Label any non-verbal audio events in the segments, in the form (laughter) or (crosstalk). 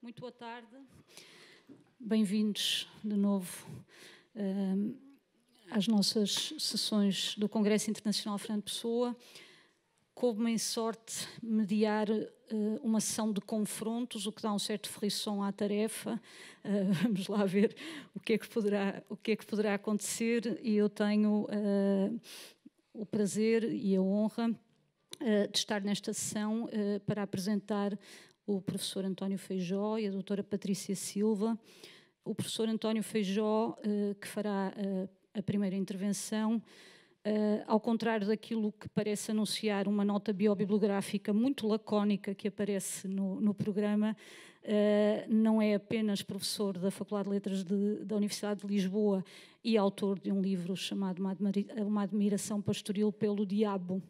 Muito boa tarde, bem-vindos de novo uh, às nossas sessões do Congresso Internacional Fernando Pessoa. Coube-me em sorte mediar uh, uma sessão de confrontos, o que dá um certo frisson à tarefa. Uh, (laughs) vamos lá ver o que, é que poderá, o que é que poderá acontecer e eu tenho eh, o prazer e a honra de estar nesta sessão para apresentar o professor António Feijó e a doutora Patrícia Silva. O professor António Feijó, eh, que fará eh, a primeira intervenção, Uh, ao contrário daquilo que parece anunciar uma nota biobibliográfica muito lacónica que aparece no, no programa, uh, não é apenas professor da Faculdade de Letras de, da Universidade de Lisboa e autor de um livro chamado Uma Admiração Pastoril pelo Diabo.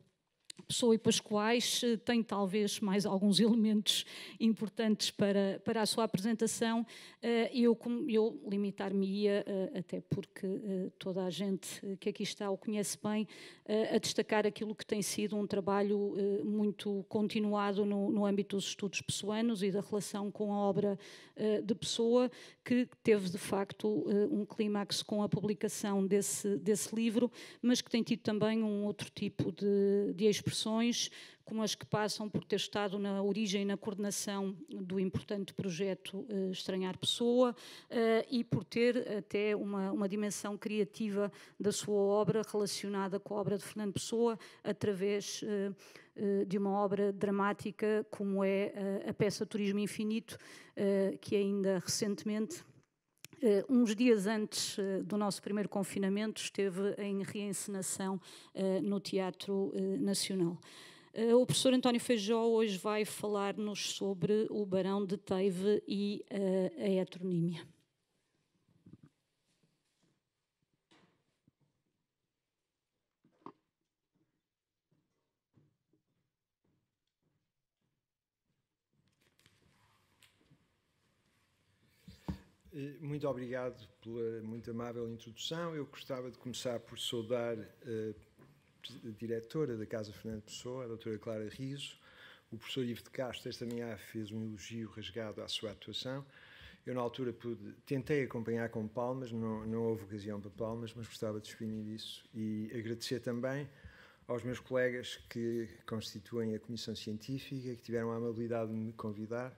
Pessoa e Pascoais tem talvez mais alguns (laughs) elementos importantes para, para a sua apresentação. Eh, eu, eu limitar-me-ia, eh, até porque eh, toda a gente que aqui está o conhece bem, a destacar aquilo que tem sido um trabalho muito continuado no, no âmbito dos estudos pessoanos e da relação com a obra de Pessoa, que teve de facto um clímax com a publicação desse, desse livro, mas que tem tido também um outro tipo de, de expressões, como as que passam por ter estado na origem e na coordenação do importante projeto eh, Estranhar Pessoa eh, e por ter até uma, uma, dimensão criativa da sua obra relacionada com a obra de Fernando Pessoa através eh, de uma obra dramática como é a peça Turismo Infinito, que ainda recentemente Uh, uns dias antes uh, do nosso primeiro confinamento, esteve em reencenação uh, no Teatro Nacional. o professor António Feijó hoje vai falar-nos sobre o Barão de Teve e a heteronímia. Eh, muito obrigado pela muito amável introdução. Eu gostava de começar por saudar eh, a diretora da Casa Fernando Pessoa, a doutora Clara Riso. O professor Ivo de Castro esta manhã fez um elogio rasgado à sua atuação. Eu, na altura, pude, tentei acompanhar com palmas, não, não houve ocasião para palmas, mas gostava de definir isso e agradecer também aos meus colegas que constituem a Comissão Científica, que tiveram a amabilidade de me convidar,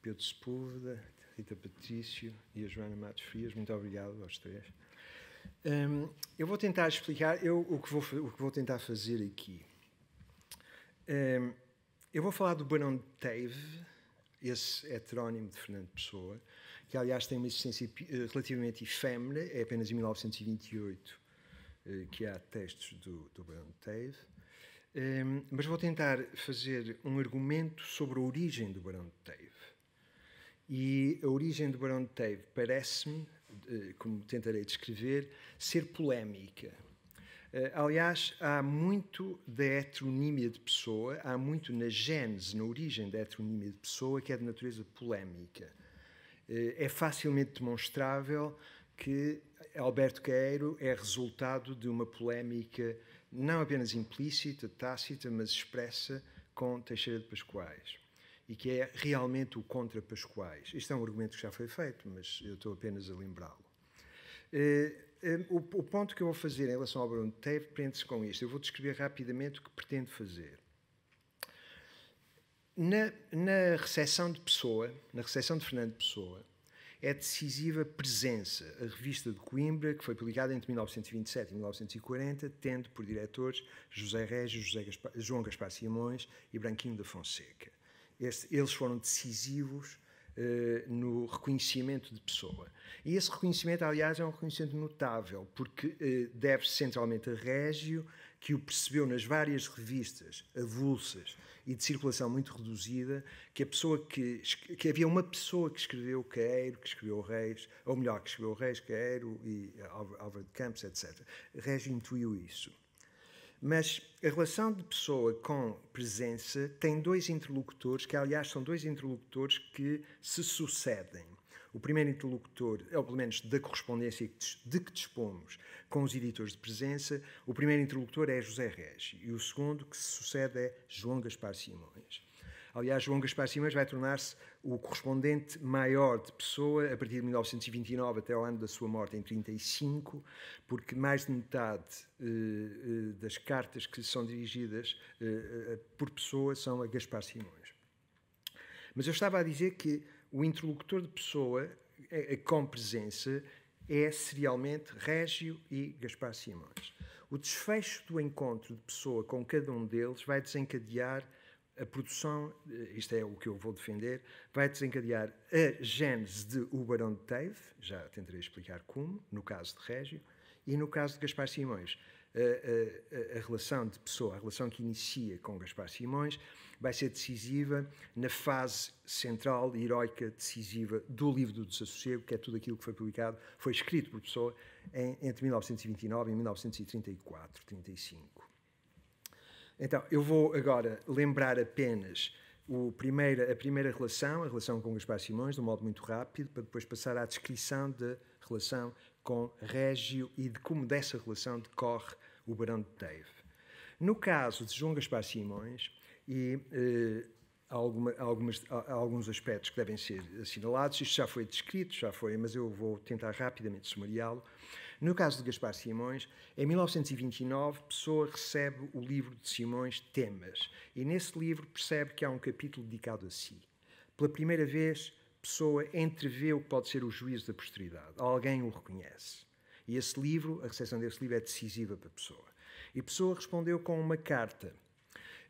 Pedro Sepúlveda, Rita Patrício e a Joana Matos Frias. Muito obrigado aos três. Um, eu vou tentar explicar eu, o, que vou, o que vou tentar fazer aqui. Um, eu vou falar do Barão de Teve, esse heterónimo de Fernando Pessoa, que aliás tem uma existência eh, relativamente efêmera, é apenas em 1928 eh, que há textos do, do Barão de Teve. Um, mas vou tentar fazer um argumento sobre a origem do Barão de Teve. E a origem do Barão de Teve parece-me, eh, como tentarei descrever, ser polémica. Eh, aliás, há muito da heteronímia de pessoa, há muito na gênese, na origem da heteronímia de pessoa, que é de natureza polémica. Eh, é facilmente demonstrável que Alberto Queiro é resultado de uma polémica não apenas implícita, tácita, mas expressa com Teixeira de Pascoais e que é realmente o contra Pascoais. Isto é um argumento que já foi feito, mas eu estou apenas a lembrá-lo. Eh, eh, o ponto que eu vou fazer em relação ao Bruno Teve prende-se com isto. Eu vou descrever rapidamente o que pretendo fazer. Na, na recepção de Pessoa, na recepção de Fernando Pessoa, é decisiva Presença, a revista de Coimbra, que foi publicada entre 1927 e 1940, tendo por diretores José Régio, José Gaspar, João Gaspar Simões e Branquinho da Fonseca. Este, eles foram decisivos uh, no reconhecimento de pessoa. E esse reconhecimento, aliás, é um reconhecimento notável, porque uh, deve-se centralmente a Régio, que o percebeu nas várias revistas avulsas e de circulação muito reduzida, que a pessoa que, que havia uma pessoa que escreveu Caeiro, que escreveu Reis, ou melhor, que escreveu Reis, Caeiro e Álvaro de Campos, etc. Régio intuiu isso. Mas a relação de pessoa com presença tem dois interlocutores, que aliás são dois interlocutores que se sucedem. O primeiro interlocutor, é, ou pelo menos da correspondência de que dispomos com os editores de presença, o primeiro interlocutor é José Reis e o segundo que se sucede é João Gaspar Simões. Aliás, João Gaspar Simões vai tornar-se o correspondente maior de Pessoa a partir de 1929 até o ano da sua morte, em 35, porque mais de metade eh, eh, das cartas que são dirigidas eh, eh, por Pessoa são a Gaspar Simões. Mas eu estava a dizer que o interlocutor de Pessoa, com presença, é serialmente Régio e Gaspar Simões. O desfecho do encontro de Pessoa com cada um deles vai desencadear a produção, eh, isto é o que eu vou defender, vai desencadear a gênese de O Barão de Teve, já tentarei explicar como, no caso de Régio, e no caso de Gaspar Simões. A, a, a, relação de pessoa, a relação que inicia com Gaspar Simões, vai ser decisiva na fase central, heroica, decisiva do livro do Desassossego, que é tudo aquilo que foi publicado, foi escrito por Pessoa em, entre 1929 e 1934, 35. Então, eu vou agora lembrar apenas primeira, a primeira relação, a relação com Gaspar Simões, de um modo muito rápido, para depois passar à descrição da relação com Régio e de como dessa relação decorre o Barão de Teve. No caso de João Gaspar Simões, e eh, há, alguma, algumas, alguns aspectos que devem ser assinalados, isto já foi descrito, já foi, mas eu vou tentar rapidamente sumariá-lo. No caso de Gaspar Simões, em 1929, Pessoa recebe o livro de Simões Temas, e nesse livro percebe que há um capítulo dedicado a si. Pela primeira vez, Pessoa entrevê o que pode ser o juízo da posteridade. Alguém o reconhece. E esse livro, a recepção desse livro é decisiva para Pessoa. E Pessoa respondeu com uma carta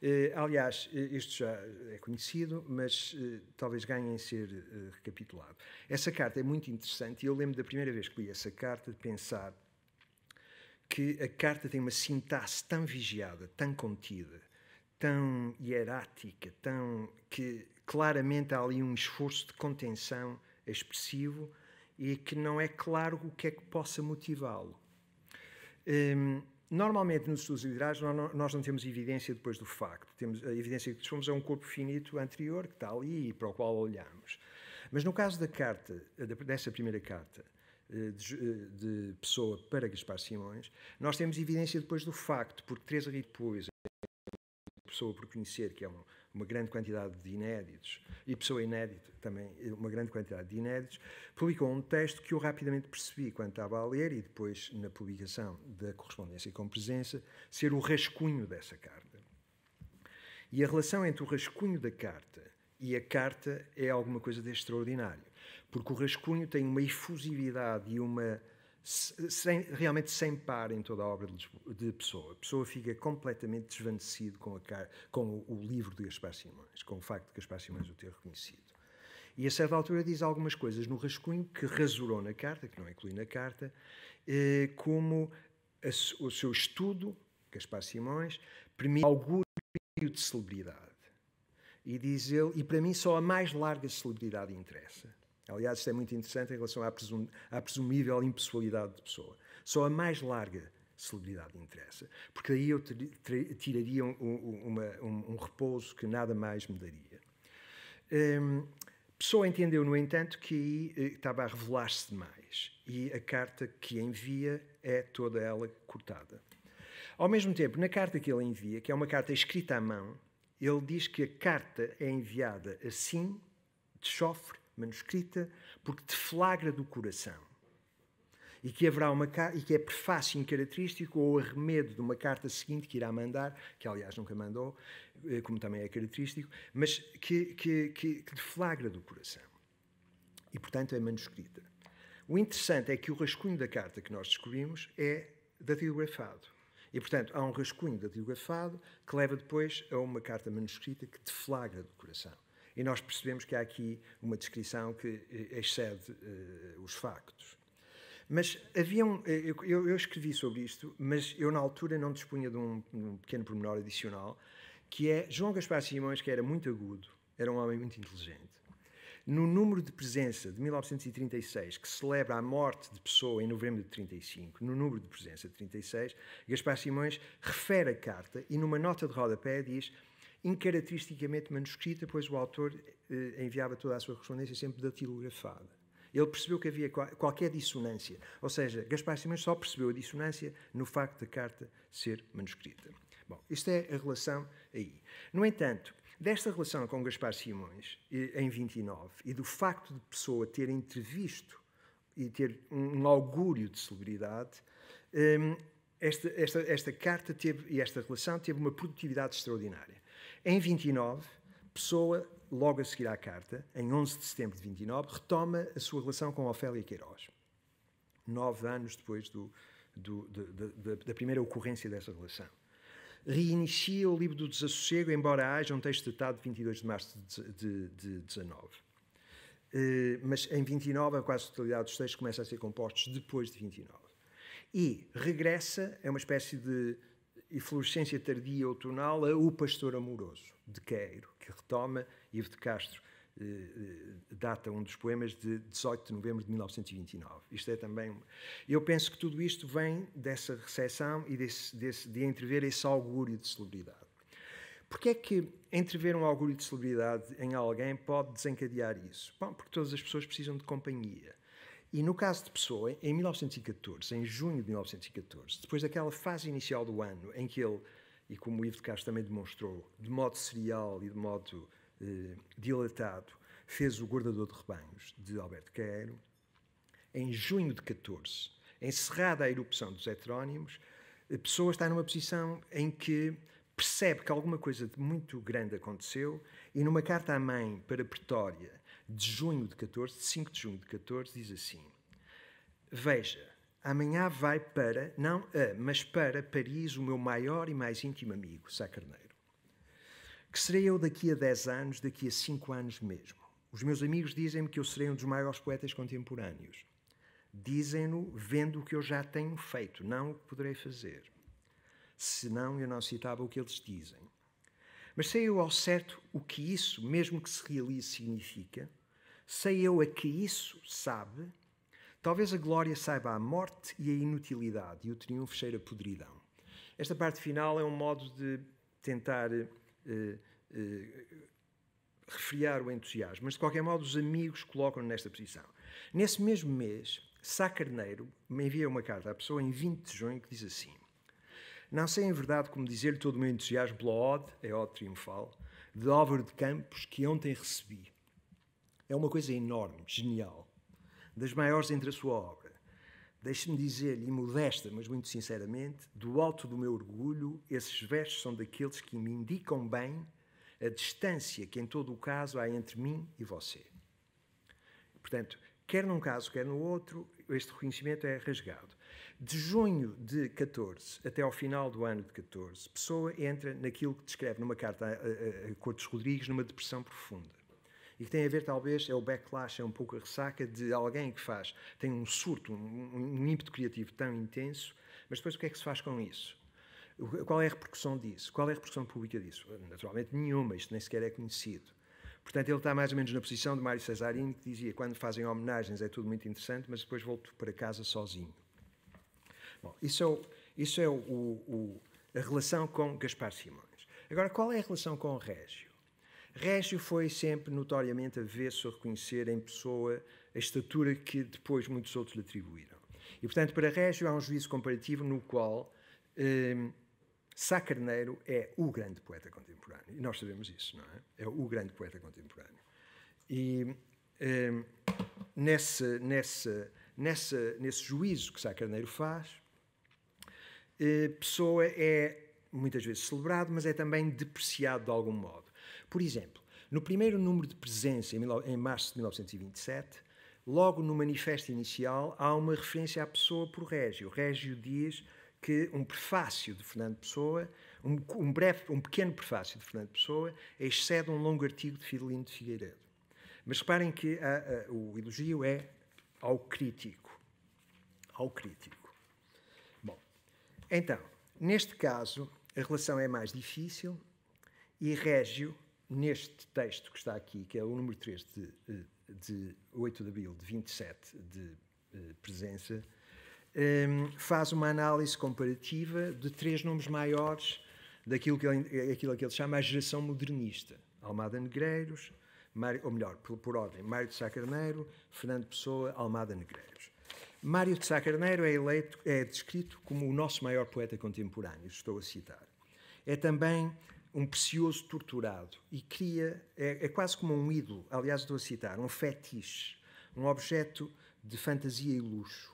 eh, aliás, este eh, já é conhecido, mas eh, talvez ganhe em ser recapitulado. Essa carta é muito interessante e eu lembro da primeira vez que li essa carta de pensar que a carta tem uma sintaxe tão vigiada, tão contida, tão hierática, tão que claramente há ali um esforço de contenção expressivo e que não é claro o que é que possa motivá-lo. Hum, Normalmente, nos estudos liderais, nós não temos evidência depois do facto. Temos a evidência que somos a um corpo finito anterior que está ali e para o qual olhamos. Mas no caso da carta, eh, dessa primeira carta eh, eh, de, Pessoa para Gaspar Simões, nós temos evidência depois do facto, porque Teresa depois a Pessoa por Conhecer, que é um, uma grande quantidade de inéditos, e pessoa inédita também, uma grande quantidade de inéditos, publicou um texto que eu rapidamente percebi quando estava a ler e depois na publicação da correspondência com presença, ser o rascunho dessa carta. E a relação entre o rascunho da carta e a carta é alguma coisa de extraordinário, porque o rascunho tem uma efusividade e uma sem, realmente sem par em toda a obra de, de Pessoa. Pessoa fica completamente desvanecido com, a, com o, o, livro de Gaspar Simões, com o facto de Gaspar Simões o ter reconhecido. E a certa altura diz algumas coisas no rascunho que rasurou na carta, que não é inclui na carta, eh, como a, o seu estudo, Gaspar Simões, permite augúrio de celebridade. E diz ele, e para mim só a mais larga celebridade interessa Aliás, isto é muito interessante em relação à, presum à presumível impessoalidade de pessoa. Só a mais larga celebridade interessa, porque aí eu tiraria um, um, um, um, repouso que nada mais me daria. Um, Pessoa entendeu, no entanto, que aí eh, estava a revelar-se demais e a carta que envia é toda ela cortada. Ao mesmo tempo, na carta que ele envia, que é uma carta escrita à mão, ele diz que a carta é enviada assim, de chofre, manuscrita, porque deflagra do coração. E que, haverá uma, e que é prefácio incaracterístico ou arremedo de uma carta seguinte que irá mandar, que aliás nunca mandou, eh, como também é característico, mas que, que, que, que deflagra do coração. E, portanto, é manuscrita. O interessante é que o rascunho da carta que nós descobrimos é datilografado. E, portanto, há um rascunho datilografado que leva depois a uma carta manuscrita que deflagra do coração e nós percebemos que há aqui uma descrição que eh, excede uh, os factos. Mas haviam. Eh, eu, eu, escrevi sobre isto, mas eu na altura não dispunha de um, um pequeno pormenor adicional, que é João Gaspar Simões, que era muito agudo, era um homem muito inteligente. No número de presença de 1936, que celebra a morte de Pessoa em novembro de 35, no número de presença de 36, Gaspar Simões refere a carta e numa nota de rodapé diz incaracteristicamente manuscrita, pois o autor eh, enviava toda a sua correspondência sempre datilografada. Ele percebeu que havia qual, qualquer dissonância, ou seja, Gaspar Simões só percebeu a dissonância no facto da carta ser manuscrita. Bom, isto é a relação aí. No entanto, desta relação com Gaspar Simões, eh, em 29, e do facto de Pessoa ter entrevisto e ter um augúrio de celebridade, eh, esta, esta, esta carta teve, e esta relação teve uma produtividade extraordinária. Em 29, Pessoa, logo a seguir à carta, em 11 de setembro de 29, retoma a sua relação com Ofélia Queiroz. Nove anos depois do, do, da, da primeira ocorrência dessa relação reinicia o livro do Desassossego, embora haja um texto datado de 22 de março de, de, de 19. Uh, eh, mas em 29, a quase totalidade dos textos começa a ser compostos depois de 29 e regressa, é uma espécie de eflorescência tardia outonal, a O Pastor Amoroso, de Queiro, que retoma Ivo de Castro. Eh, eh, data um dos poemas de 18 de novembro de 1929. Isto é também. Eu penso que tudo isto vem dessa recessão e desse, desse, de entrever esse augúrio de celebridade. Porquê é que entrever um augúrio de celebridade em alguém pode desencadear isso? Bom, porque todas as pessoas precisam de companhia. E no caso de Pessoa, em 1914, em junho de 1914, depois daquela fase inicial do ano em que ele, e como o Ivo de Castro também demonstrou, de modo serial e de modo eh, dilatado, fez o Guardador de Rebanhos, de Alberto Queiro, em junho de 14, encerrada a erupção dos heterónimos, a eh, pessoa está numa posição em que percebe que alguma coisa de muito grande aconteceu e numa carta à mãe para Pretória, de junho de 14, 5 de junho de 14, diz assim: Veja, amanhã vai para, não a, eh, mas para Paris o meu maior e mais íntimo amigo, Sá Carneiro. Que serei eu daqui a 10 anos, daqui a 5 anos mesmo. Os meus amigos dizem-me que eu serei um dos maiores poetas contemporâneos. Dizem-no vendo o que eu já tenho feito, não o que poderei fazer. Senão eu não citava o que eles dizem. Mas sei eu ao certo o que isso, mesmo que se realize, significa? Sei eu a que isso sabe? Talvez a glória saiba a morte e a inutilidade, e o triunfo cheira a podridão. Esta parte final é um modo de tentar eh, eh, refriar o entusiasmo, mas de qualquer modo os amigos colocam-no nesta posição. Nesse mesmo mês, Sá Carneiro me envia uma carta à pessoa em 20 de junho que diz assim: não sei, em é verdade, como dizer-lhe todo o meu entusiasmo pela Ode, é Ode Triunfal, de Álvaro de Campos, que ontem recebi. É uma coisa enorme, genial, das maiores entre a sua obra. Deixe-me dizer-lhe, modesta, mas muito sinceramente, do alto do meu orgulho, esses versos são daqueles que me indicam bem a distância que, em todo o caso, há entre mim e você. Portanto, quer num caso, quer no outro, este reconhecimento é rasgado. De junho de 14 até ao final do ano de 14, Pessoa entra naquilo que descreve numa carta a, a, a Cortes Rodrigues numa depressão profunda. E que tem a ver, talvez, é o backlash, é um pouco a ressaca de alguém que faz, tem um surto, um, um ímpeto criativo tão intenso, mas depois o que é que se faz com isso? Qual é a repercussão disso? Qual é a repercussão pública disso? Naturalmente nenhuma, isto nem sequer é conhecido. Portanto, ele está mais ou menos na posição de Mário Cesarini, que dizia quando fazem homenagens é tudo muito interessante, mas depois volto para casa sozinho. Bom, isso é, o, isso é o, o, a relação com Gaspar Simões. Agora, qual é a relação com Régio? Régio foi sempre notoriamente avesso a reconhecer em pessoa a estatura que depois muitos outros lhe atribuíram. E, portanto, para Régio há um juízo comparativo no qual eh, Sá Carneiro é o grande poeta contemporâneo. E nós sabemos isso, não é? É o grande poeta contemporâneo. E eh, hum, nesse, nesse, nesse, nesse juízo que Sá Carneiro faz, eh, pessoa é muitas vezes celebrado, mas é também depreciado de algum modo. Por exemplo, no primeiro número de presença, em março de 1927, logo no manifesto inicial, há uma referência à Pessoa por Régio. Régio diz que um prefácio de Fernando Pessoa, um, um, breve, um pequeno prefácio de Fernando Pessoa, excede um longo artigo de Fidelino de Figueiredo. Mas reparem que a, a, o elogio é ao crítico. Ao crítico. Então, neste caso, a relação é mais difícil e Régio, neste texto que está aqui, que é o número 3 de, de 8 de abril de 27 de eh, presença, ehm, faz uma análise comparativa de três nomes maiores daquilo que ele, é aquilo que ele chama a geração modernista. Almada Negreiros, Mário, ou melhor, por, por ordem, Mário de Sá Carneiro, Fernando Pessoa, Almada Negreiros. Mário de Sá Carneiro é, eleito, é descrito como o nosso maior poeta contemporâneo, estou a citar. É também um precioso torturado e cria, é, é, quase como um ídolo, aliás, estou a citar, um fetiche, um objeto de fantasia e luxo.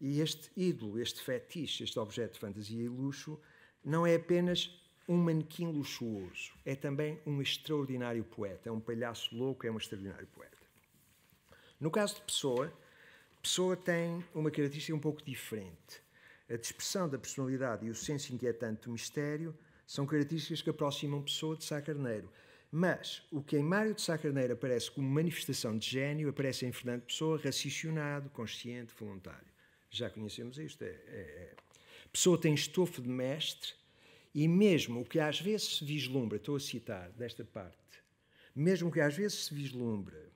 E este ídolo, este fetiche, este objeto de fantasia e luxo, não é apenas um manequim luxuoso, é também um extraordinário poeta, é um palhaço louco, é um extraordinário poeta. No caso de Pessoa, Pessoa tem uma característica um pouco diferente. A dispersão da personalidade e o senso inquietante do mistério são características que aproximam Pessoa de Sá Carneiro. Mas o que em Mário de Sá Carneiro aparece como manifestação de gênio aparece em Fernando Pessoa raciocinado, consciente, voluntário. Já conhecemos isto. É, é, é. Pessoa tem estofo de mestre e mesmo o que às vezes se vislumbra, estou a citar desta parte, mesmo que às vezes se vislumbra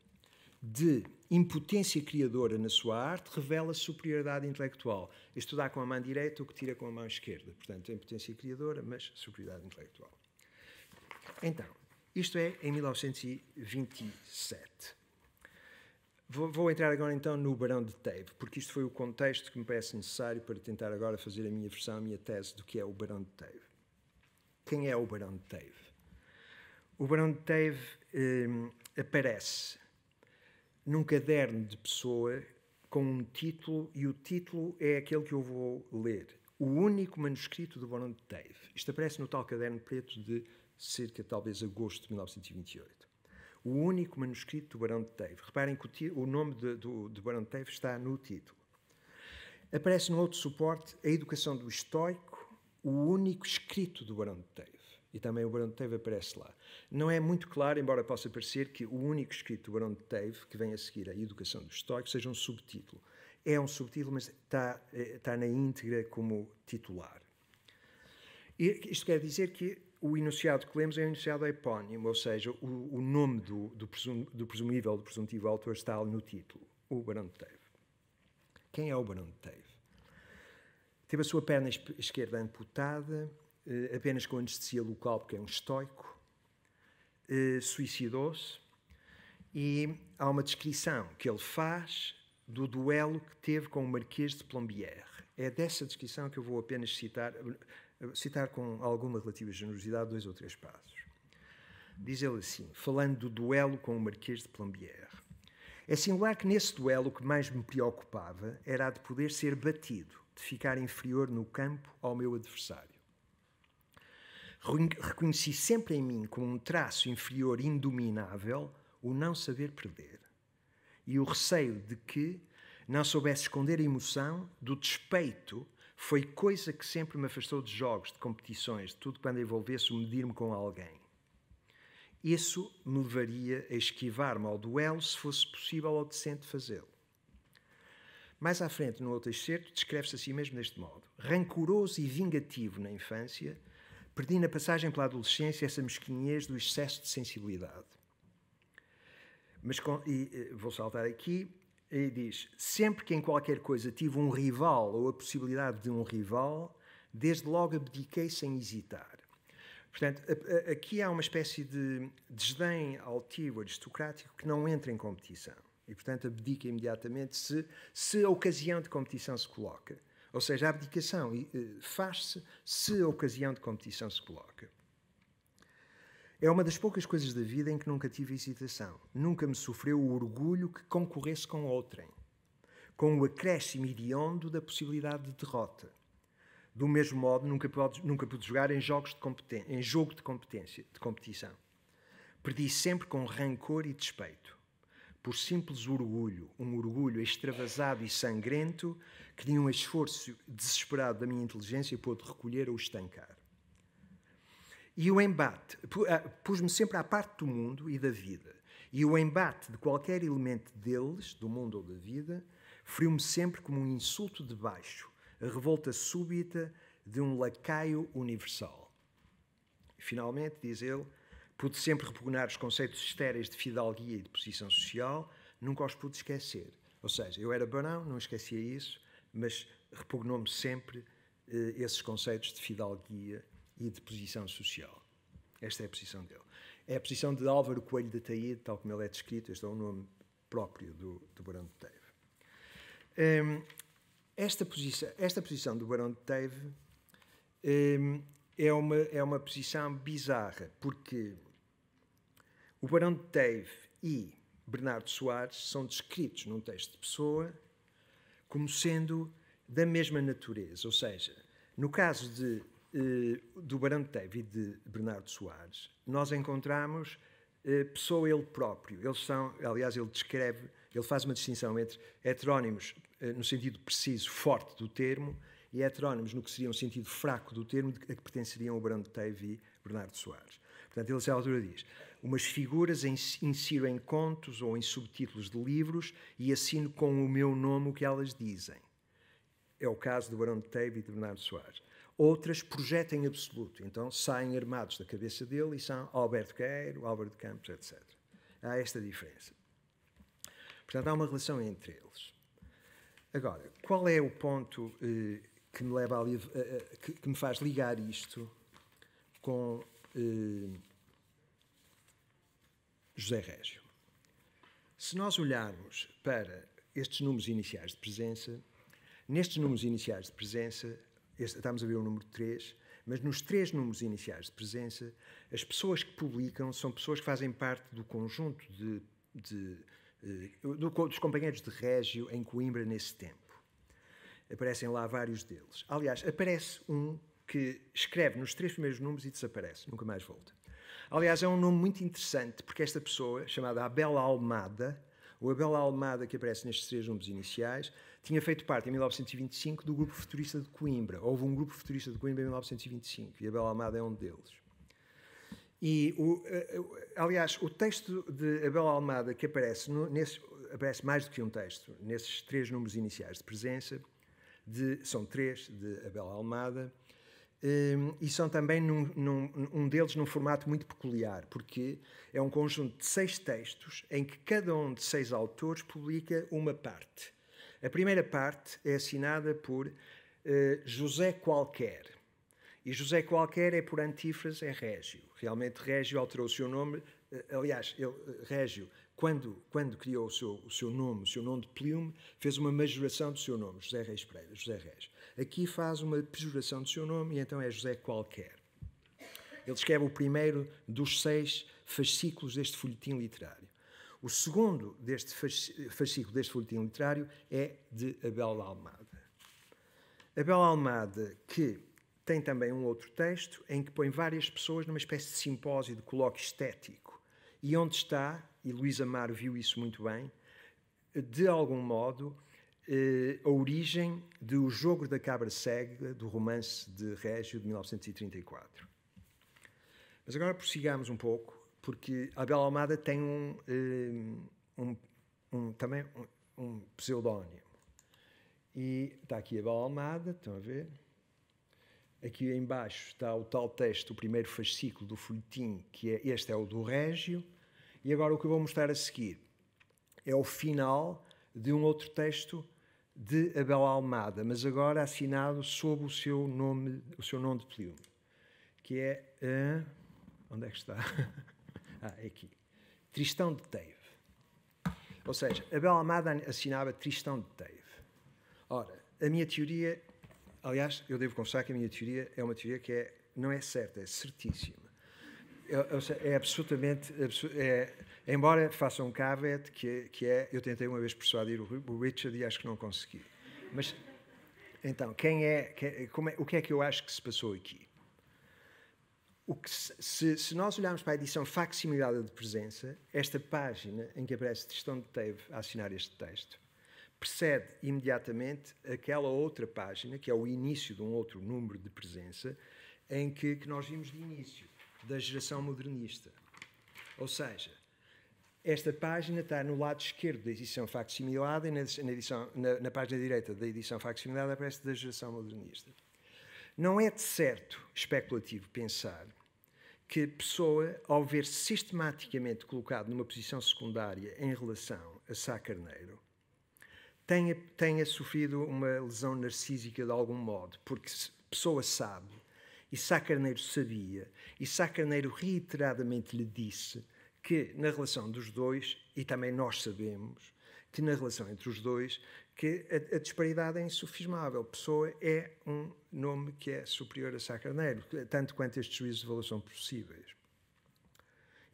de impotência criadora na sua arte revela superioridade intelectual. Estudar com a mão direita o que tira com a mão esquerda. Portanto, é impotência criadora, mas superioridade intelectual. Então, isto é em 1927. Vou, vou entrar agora então no Barão de Teve, porque isto foi o contexto que me parece necessário para tentar agora fazer a minha versão, a minha tese do que é o Barão de Teve. Quem é o Barão de Teve? O Barão de Teve eh, aparece num caderno de pessoa com um título, e o título é aquele que eu vou ler. O único manuscrito de Von Tave. Isto aparece no tal caderno preto de cerca, talvez, agosto de 1928. O único manuscrito do Barão de Teve. Reparem que o, o nome de, do, Barão de Teve está no título. Aparece no outro suporte a educação do estoico, o único escrito do Barão de Teve e também o Barão de Teve aparece lá. Não é muito claro, embora possa parecer, que o único escrito do Barão de Teve, que vem a seguir à Educação dos Estoicos, seja um subtítulo. É um subtítulo, mas está, eh, está na íntegra como titular. E isto quer dizer que o enunciado que lemos é um enunciado epónimo, ou seja, o, o nome do, do, presum, do presumível, do presuntivo autor está no título, o Barão de Teve. Quem é o Barão de Teve? Teve a sua perna esquerda amputada, eh, apenas com anestesia local, porque é um estoico, eh, suicidou-se, e há uma descrição que ele faz do duelo que teve com o Marquês de Plombières. É dessa descrição que eu vou apenas citar, citar com alguma relativa generosidade dois ou três passos. Diz ele assim, falando do duelo com o Marquês de Plombières. É singular que nesse duelo o que mais me preocupava era a de poder ser batido, de ficar inferior no campo ao meu adversário reconheci sempre em mim como um traço inferior indominável o não saber perder e o receio de que não soubesse esconder a emoção do despeito foi coisa que sempre me afastou de jogos, de competições, de tudo quando envolvesse o medir-me com alguém. Isso me levaria a esquivar-me ao duelo se fosse possível ou decente fazê-lo. Mais à frente, no outro excerto, descreve-se a si mesmo deste modo: rancoroso e vingativo na infância, Perdi na passagem pela adolescência essa mesquinhez do excesso de sensibilidade. Mas com, e, eh, vou saltar aqui. E diz: Sempre que em qualquer coisa tive um rival ou a possibilidade de um rival, desde logo abdiquei sem hesitar. Portanto, a, a, aqui há uma espécie de desdém altivo, aristocrático, que não entra em competição. E, portanto, abdica imediatamente se, se a ocasião de competição se coloca. Ou seja, a abdicação eh, faz-se se a ocasião de competição se coloca. É uma das poucas coisas da vida em que nunca tive hesitação. Nunca me sofreu o orgulho que concorresse com outrem, com o acréscimo idiondo da possibilidade de derrota. Do mesmo modo, nunca pude, nunca pude jogar em, jogos de em jogo de, competência, de competição. Perdi sempre com rancor e despeito por simples orgulho, um orgulho extravasado e sangrento, que nenhum esforço desesperado da minha inteligência pôde recolher ou estancar. E o embate, ah, pus-me sempre à parte do mundo e da vida, e o embate de qualquer elemento deles, do mundo ou da vida, friu me sempre como um insulto de baixo, a revolta súbita de um lacaio universal. Finalmente, diz ele, Pude sempre repugnar os conceitos estéreis de fidalguia e de posição social, nunca os pude esquecer. Ou seja, eu era barão, não esquecia isso, mas repugnou-me sempre eh, esses conceitos de fidalguia e de posição social. Esta é a posição dele. É a posição de Álvaro Coelho de Taíde, tal como ele é descrito, este é o nome próprio do, do Barão de Teve. Um, ehm, esta, posição, esta posição do Barão de Teve um, ehm, é, uma, é uma posição bizarra, porque o Barão de Teve e Bernardo Soares são descritos num texto de Pessoa como sendo da mesma natureza, ou seja, no caso de, eh, do Barão de Teve e de Bernardo Soares, nós encontramos eh, Pessoa ele próprio. Eles são, aliás, ele descreve, ele faz uma distinção entre heterónimos eh, no sentido preciso, forte do termo, e heterónimos no que seria um sentido fraco do termo, a que pertenceriam o Barão de Teve e Bernardo Soares. Portanto, ele, à altura, diz: Umas figuras insiro em contos ou em subtítulos de livros e assino com o meu nome o que elas dizem. É o caso do Barão de Teve e de Bernardo Soares. Outras projetam em absoluto, então saem armados da cabeça dele e são Alberto Queiro, Álvaro de Campos, etc. Há esta diferença. Portanto, há uma relação entre eles. Agora, qual é o ponto eh, que me leva a, que, que me faz ligar isto com eh, José Régio. Se nós olharmos para estes números iniciais de presença, nestes números iniciais de presença, estamos a ver o número 3, mas nos três números iniciais de presença, as pessoas que publicam são pessoas que fazem parte do conjunto de, de eh, dos companheiros de Régio em Coimbra nesse tempo. Aparecem lá vários deles. Aliás, aparece um que escreve nos três primeiros números e desaparece, nunca mais volta. Aliás, é um nome muito interessante, porque esta pessoa, chamada Abel Almada, o Abel Almada, que aparece nestes três números iniciais, tinha feito parte, em 1925, do grupo futurista de Coimbra. Houve um grupo futurista de Coimbra em 1925, e Abel Almada é um deles. E, eh, o, aliás, o texto de Abel Almada, que aparece, no, nesse, aparece mais do que um texto, nesses três números iniciais de presença, de, são três, de Abel Almada, Hum, e são também num, num, um deles num formato muito peculiar, porque é um conjunto de seis textos em que cada um de seis autores publica uma parte. A primeira parte é assinada por eh, José Qualquer. E José Qualquer é por antífrase, é Régio. Realmente Régio alterou o seu nome. Eh, aliás, ele, eh, Régio, quando, quando criou o seu, o seu nome, o seu nome de plume, fez uma majoração do seu nome, José Reis Pereira, José Aqui faz uma pejoração do seu nome e então é José Qualquer. Ele escreve o primeiro dos seis fascículos deste folhetim literário. O segundo deste fascículo deste folhetim literário é de Abel Almada. Abel Almada, que tem também um outro texto em que põe várias pessoas numa espécie de simpósio de colóquio estético. E onde está, e Luís Amaro viu isso muito bem, de algum modo eh, a origem do Jogo da Cabra Cega, do romance de Régio de 1934. Mas agora prossigamos um pouco, porque Abel Almada tem um, eh, um, um também um, um pseudónimo. E está aqui Abel Almada, estão a ver? Aqui embaixo está o tal texto, o primeiro fascículo do folhetim, que é, este é o do Régio. E agora o que eu vou mostrar a seguir é o final de um outro texto de Abel Almada, mas agora assinado sob o seu nome, o seu nome de plume, que é uh, onde é que está? (laughs) ah, é aqui. Tristão de Teve. Ou seja, Abel Almada assinava Tristão de Teve. Ora, a minha teoria, aliás, eu devo confessar que a minha teoria é uma teoria que é, não é certa, é certíssima. É, é absolutamente, é, é Embora faça um caveat, que é, que é eu tentei uma vez persuadir o Richard e acho que não consegui. Mas, então, quem é, quem, como é, o que é que eu acho que se passou aqui? Que, se, se, nós olharmos para a edição facsimilada de presença, esta página em que aparece Tristão de Teve a assinar este texto, precede imediatamente aquela outra página, que é o início de um outro número de presença, em que, que nós vimos de início, da geração modernista. Ou seja, esta página está no lado esquerdo da edição facsimilada e na, edição, na, na página direita da edição facsimilada aparece da geração modernista. Não é de certo especulativo pensar que a pessoa, ao ver sistematicamente colocado numa posição secundária em relação a Sá Carneiro, tenha, tenha sofrido uma lesão narcísica de algum modo, porque a pessoa sabe, e Sá Carneiro sabia, e Sá Carneiro reiteradamente lhe disse que na relação dos dois, e também nós sabemos, que na relação entre os dois, que a, a disparidade é insufismável. Pessoa é um nome que é superior a Sá Carneiro, tanto quanto estes juízos de valor são possíveis.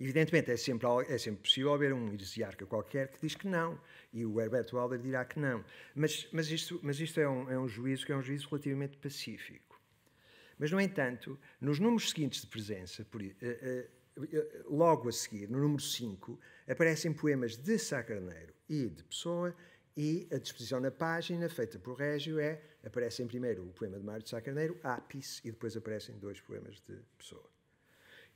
Evidentemente, é sempre, é sempre possível haver um heresiarca qualquer que diz que não, e o Herbert Walder dirá que não. Mas, mas isto, mas isto é, um, é um juízo que é um juízo relativamente pacífico. Mas, no entanto, nos números seguintes de presença, por, uh, uh, logo a seguir, no número 5, aparecem poemas de Sá Carneiro e de Pessoa, e a disposição na página, feita por Régio, é aparecem primeiro o poema de Mário de Sá Carneiro, e depois aparecem dois poemas de Pessoa.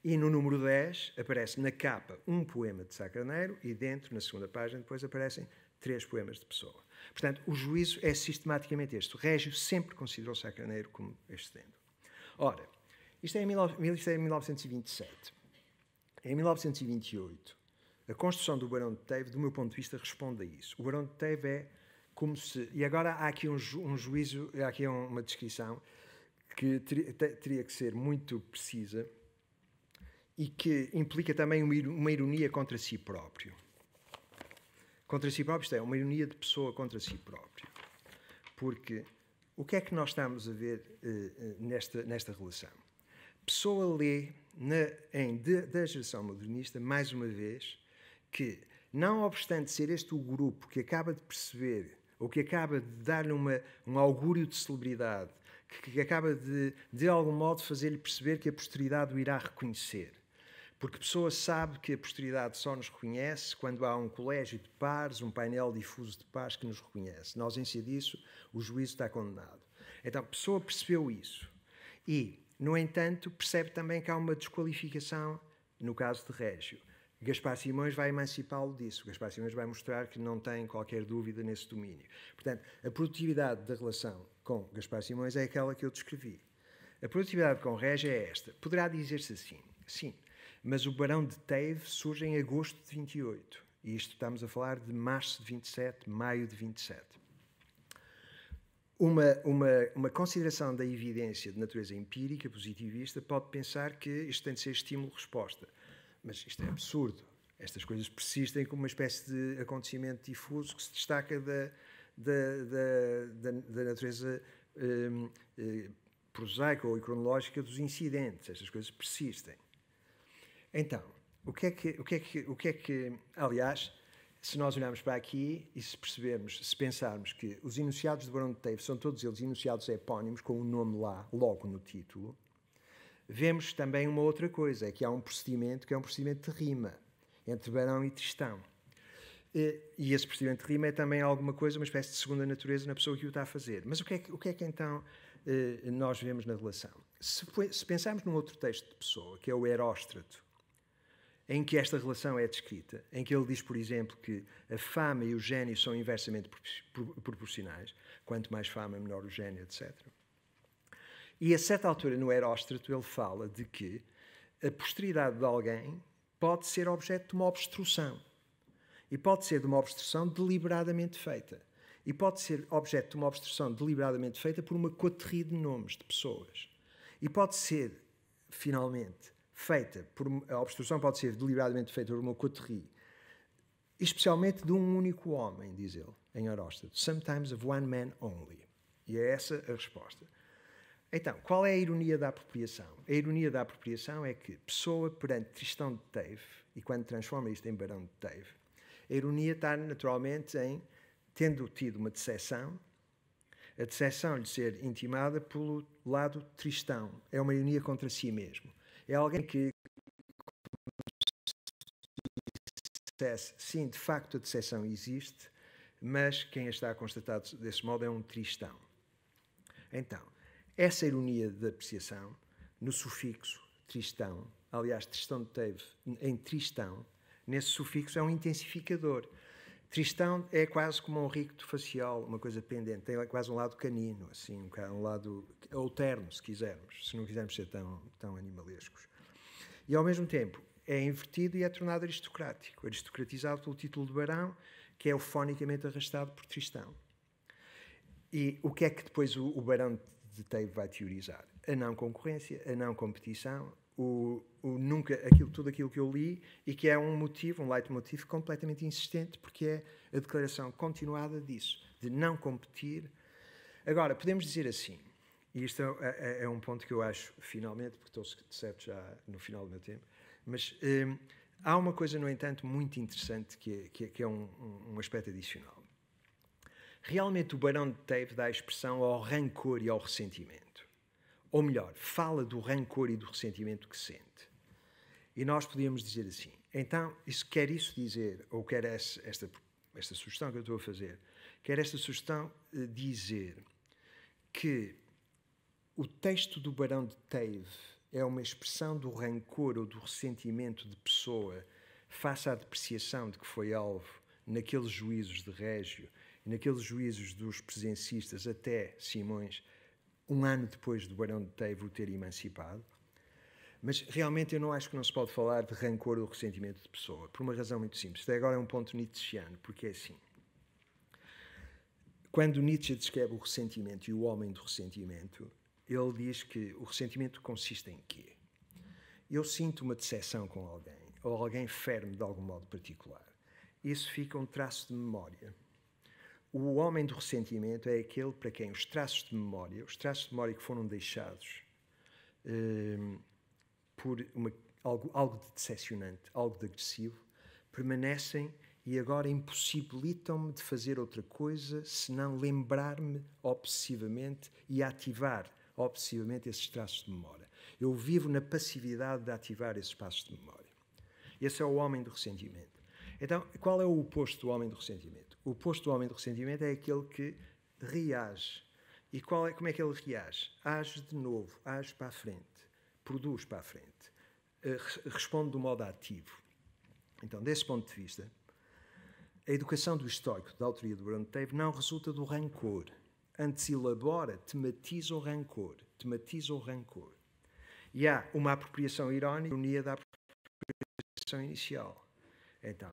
E no número 10 aparece na capa um poema de Sá Carneiro e dentro, na segunda página, depois aparecem três poemas de Pessoa. Portanto, o juízo é sistematicamente este. O Régio sempre considerou Sá Carneiro como excedendo. Ora, isto é, em 1927. Em 1928, a construção do Barão de Teve, do meu ponto de vista, responde a isso. O Barão de Teve é como se. E agora há aqui um, ju, um juízo, há aqui uma descrição que ter, ter, teria que ser muito precisa e que implica também uma ironia contra si próprio. Contra si próprio, isto é, uma ironia de pessoa contra si próprio. Porque o que é que nós estamos a ver eh, eh, nesta, nesta relação? Pessoa lê na, em de, da geração modernista, mais uma vez, que, não obstante ser este o grupo que acaba de perceber, ou que acaba de dar-lhe uma, um augúrio de celebridade, que, que acaba de, de algum modo, fazer-lhe perceber que a posteridade o irá reconhecer. Porque a pessoa sabe que a posteridade só nos reconhece quando há um colégio de pares, um painel difuso de pares que nos reconhece. Na ausência disso, o juízo está condenado. Então, a pessoa percebeu isso. E no entanto, percebe também que há uma desqualificação no caso de Régio. Gaspar Simões vai emancipá-lo disso. Gaspar Simões vai mostrar que não tem qualquer dúvida nesse domínio. Portanto, a produtividade da relação com Gaspar Simões é aquela que eu descrevi. A produtividade com Régio é esta. Poderá dizer-se assim, sim, mas o Barão de Teve surge em agosto de 28. E isto estamos a falar de março de 27, maio de 27 uma, uma, uma consideração da evidência de natureza empírica, positivista, pode pensar que isto tem de ser estímulo-resposta. Mas isto é absurdo. Estas coisas persistem como uma espécie de acontecimento difuso que se destaca da, da, da, da natureza um, eh, prosaica ou cronológica dos incidentes. Estas coisas persistem. Então, o que é que, o que, é que, o que, é que aliás, se nós olharmos para aqui e se percebermos, se pensarmos que os enunciados de Barão de Teve são todos eles enunciados epónimos, com o um nome lá, logo no título, vemos também uma outra coisa, é que há um procedimento que é um procedimento de rima entre Barão e Tristão. E, e esse procedimento de rima é também alguma coisa, uma espécie de segunda natureza na pessoa que o está a fazer. Mas o que é que, o que, é que então eh, nós vemos na relação? Se, se pensarmos num outro texto de Pessoa, que é o Heróstrato, em que esta relação é descrita, em que ele diz, por exemplo, que a fama e o gênio são inversamente proporcionais, quanto mais fama, menor o gênio, etc. E a certa altura, no Heróstrato, ele fala de que a posteridade de alguém pode ser objeto de uma obstrução. E pode ser de uma obstrução deliberadamente feita. E pode ser objeto de uma obstrução deliberadamente feita por uma coterie de nomes de pessoas. E pode ser, finalmente, feita por a obstrução pode ser deliberadamente feita por uma coterie, especialmente de um único homem, diz ele, em Aróstato. Sometimes of one man only. E é essa a resposta. Então, qual é a ironia da apropriação? A ironia da apropriação é que pessoa perante Tristão de Teve, e quando transforma isto em Barão de Teve, a ironia está naturalmente em, tendo tido uma decepção, a decepção de ser intimada pelo lado Tristão. É uma ironia contra si mesmo é alguém que dissesse, sim, de facto a decepção existe, mas quem a está a constatar desse modo é um tristão. Então, essa ironia da apreciação, no sufixo tristão, aliás, Tristão teve, em tristão, nesse sufixo é um intensificador. Tristão é quase como um rico facial, uma coisa pendente, tem quase um lado canino, assim, um lado alterno, se quisermos, se não quisermos ser tão, tão animalescos. E ao mesmo tempo é invertido e é tornado aristocrático, aristocratizado pelo título de barão, que é ufonicamente arrastado por Tristão. E o que é que depois o, o barão de Teve vai teorizar? A não concorrência, a não competição, o, o, nunca aquilo tudo aquilo que eu li e que é um motivo, um leitmotiv completamente insistente, porque é a declaração continuada disso, de não competir. Agora, podemos dizer assim, e isto é, é, é, é um ponto que eu acho, finalmente, porque estou certo já no final do meu tempo, mas hum, há uma coisa, no entanto, muito interessante que é, que é, que é um, um, aspecto adicional. Realmente, o Barão de Teve dá expressão ao rancor e ao ressentimento ou melhor, fala do rancor e do ressentimento que sente. E nós podíamos dizer assim: então, isso, quer isso dizer, ou quer essa, esta, esta sugestão que eu estou a fazer, quer esta sugestão eh, dizer que o texto do Barão de Teve é uma expressão do rancor ou do ressentimento de pessoa face à depreciação de que foi alvo naqueles juízos de Régio, naqueles juízos dos presencistas até Simões um ano depois do Barão de Teve o ter emancipado. Mas realmente eu não acho que não se pode falar de rancor ou ressentimento de pessoa, por uma razão muito simples. Isto agora é um ponto nietzscheano, porque é assim. Quando Nietzsche descreve o ressentimento e o homem do ressentimento, ele diz que o ressentimento consiste em quê? Eu sinto uma decepção com alguém, ou alguém ferme de algum modo particular. Isso fica um traço de memória o homem do ressentimento é aquele para quem os traços de memória, os traços de memória que foram deixados eh, por uma, algo, algo de decepcionante, algo de agressivo, permanecem e agora impossibilitam-me de fazer outra coisa senão lembrar-me obsessivamente e ativar obsessivamente esses traços de memória. Eu vivo na passividade de ativar esses traços de memória. Esse é o homem do ressentimento. Então, qual é o oposto do homem do ressentimento? O posto do aumento do ressentimento é aquele que reage. E qual é, como é que ele reage? Age de novo, age para a frente, produz para a frente, eh, responde do modo ativo. Então, desse ponto de vista, a educação do estoico, da autoria do Bruno Teve, não resulta do rancor. Antes elabora, tematiza o rancor, tematiza o rancor. E há uma apropriação irónica, ironia da apropriação inicial. Então,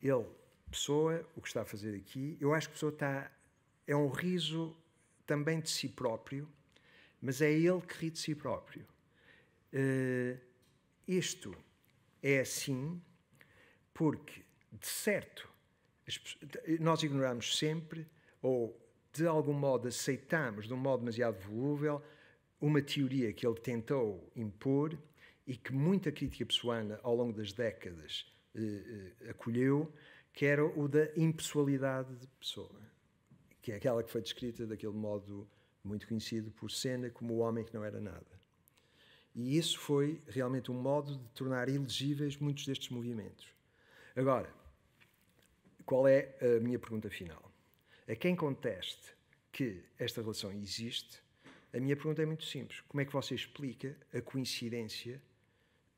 ele Pessoa, o que está a fazer aqui, eu acho que a pessoa está. É um riso também de si próprio, mas é ele que ri de si próprio. Uh, isto é assim porque, de certo, nós ignoramos sempre, ou de algum modo aceitamos, de um modo demasiado volúvel, uma teoria que ele tentou impor e que muita crítica pessoana ao longo das décadas eh, eh, acolheu, que era o da impessoalidade de pessoa, que é aquela que foi descrita daquele modo muito conhecido por Senna como o homem que não era nada. E isso foi realmente um modo de tornar ilegíveis muitos destes movimentos. Agora, qual é a minha pergunta final? A quem conteste que esta relação existe, a minha pergunta é muito simples. Como é que você explica a coincidência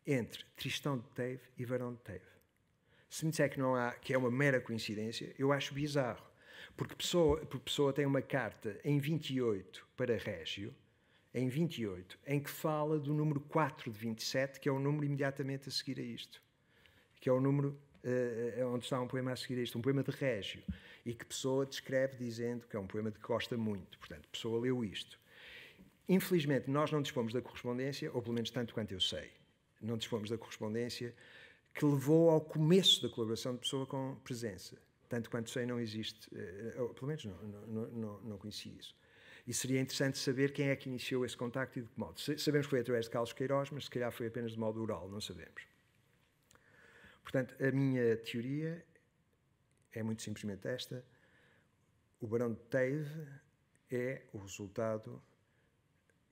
entre Tristão de Teve e Varão de Teve? Se me disser que, não há, que é uma mera coincidência, eu acho bizarro. Porque pessoa, porque pessoa tem uma carta em 28 para Régio, em 28, em que fala do número 4 de 27, que é o número imediatamente a seguir a isto. Que é o número uh, onde está um poema a seguir a isto, um poema de Régio. E que Pessoa descreve dizendo que é um poema de que gosta muito. Portanto, Pessoa leu isto. Infelizmente, nós não dispomos da correspondência, ou pelo menos tanto quanto eu sei, não dispomos da correspondência que levou ao começo da colaboração de pessoa com presença. Tanto quanto sei, não existe, eh, ou, pelo menos não, não, não, não conheci isso. E seria interessante saber quem é que iniciou esse contacto e de que modo. Sabemos que foi através de Carlos Queiroz, mas se calhar foi apenas de modo oral, não sabemos. Portanto, a minha teoria é muito simplesmente esta. O Barão de Teve é o resultado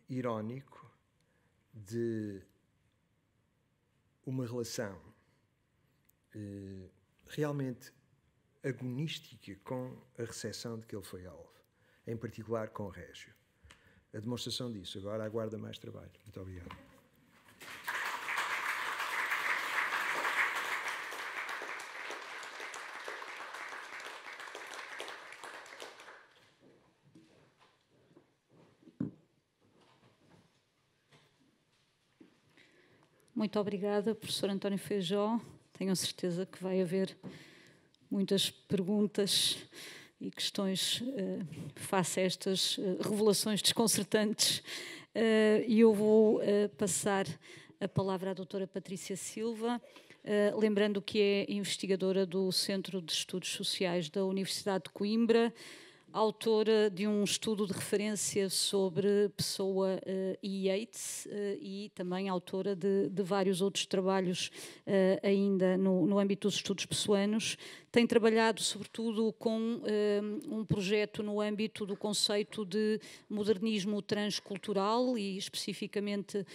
irónico de uma relação eh, realmente agonística com a recepção de que ele foi alvo, em particular com Régio. A demonstração disso agora aguarda mais trabalho. Muito obrigado. Muito obrigada, professor António Feijó. Tenho certeza que vai haver muitas perguntas e questões uh, face a estas uh, revelações desconcertantes. Uh, e eu vou passar a palavra à doutora Patrícia Silva, lembrando que é investigadora do Centro de Estudos Sociais da Universidade de Coimbra, autora eh, de um estudo de referência sobre pessoa eh, e Yates uh, eh, e também autora de, de vários outros trabalhos uh, ainda no, no, âmbito dos estudos pessoanos. Tem trabalhado, sobretudo, com um projeto no âmbito do conceito de modernismo transcultural e, especificamente,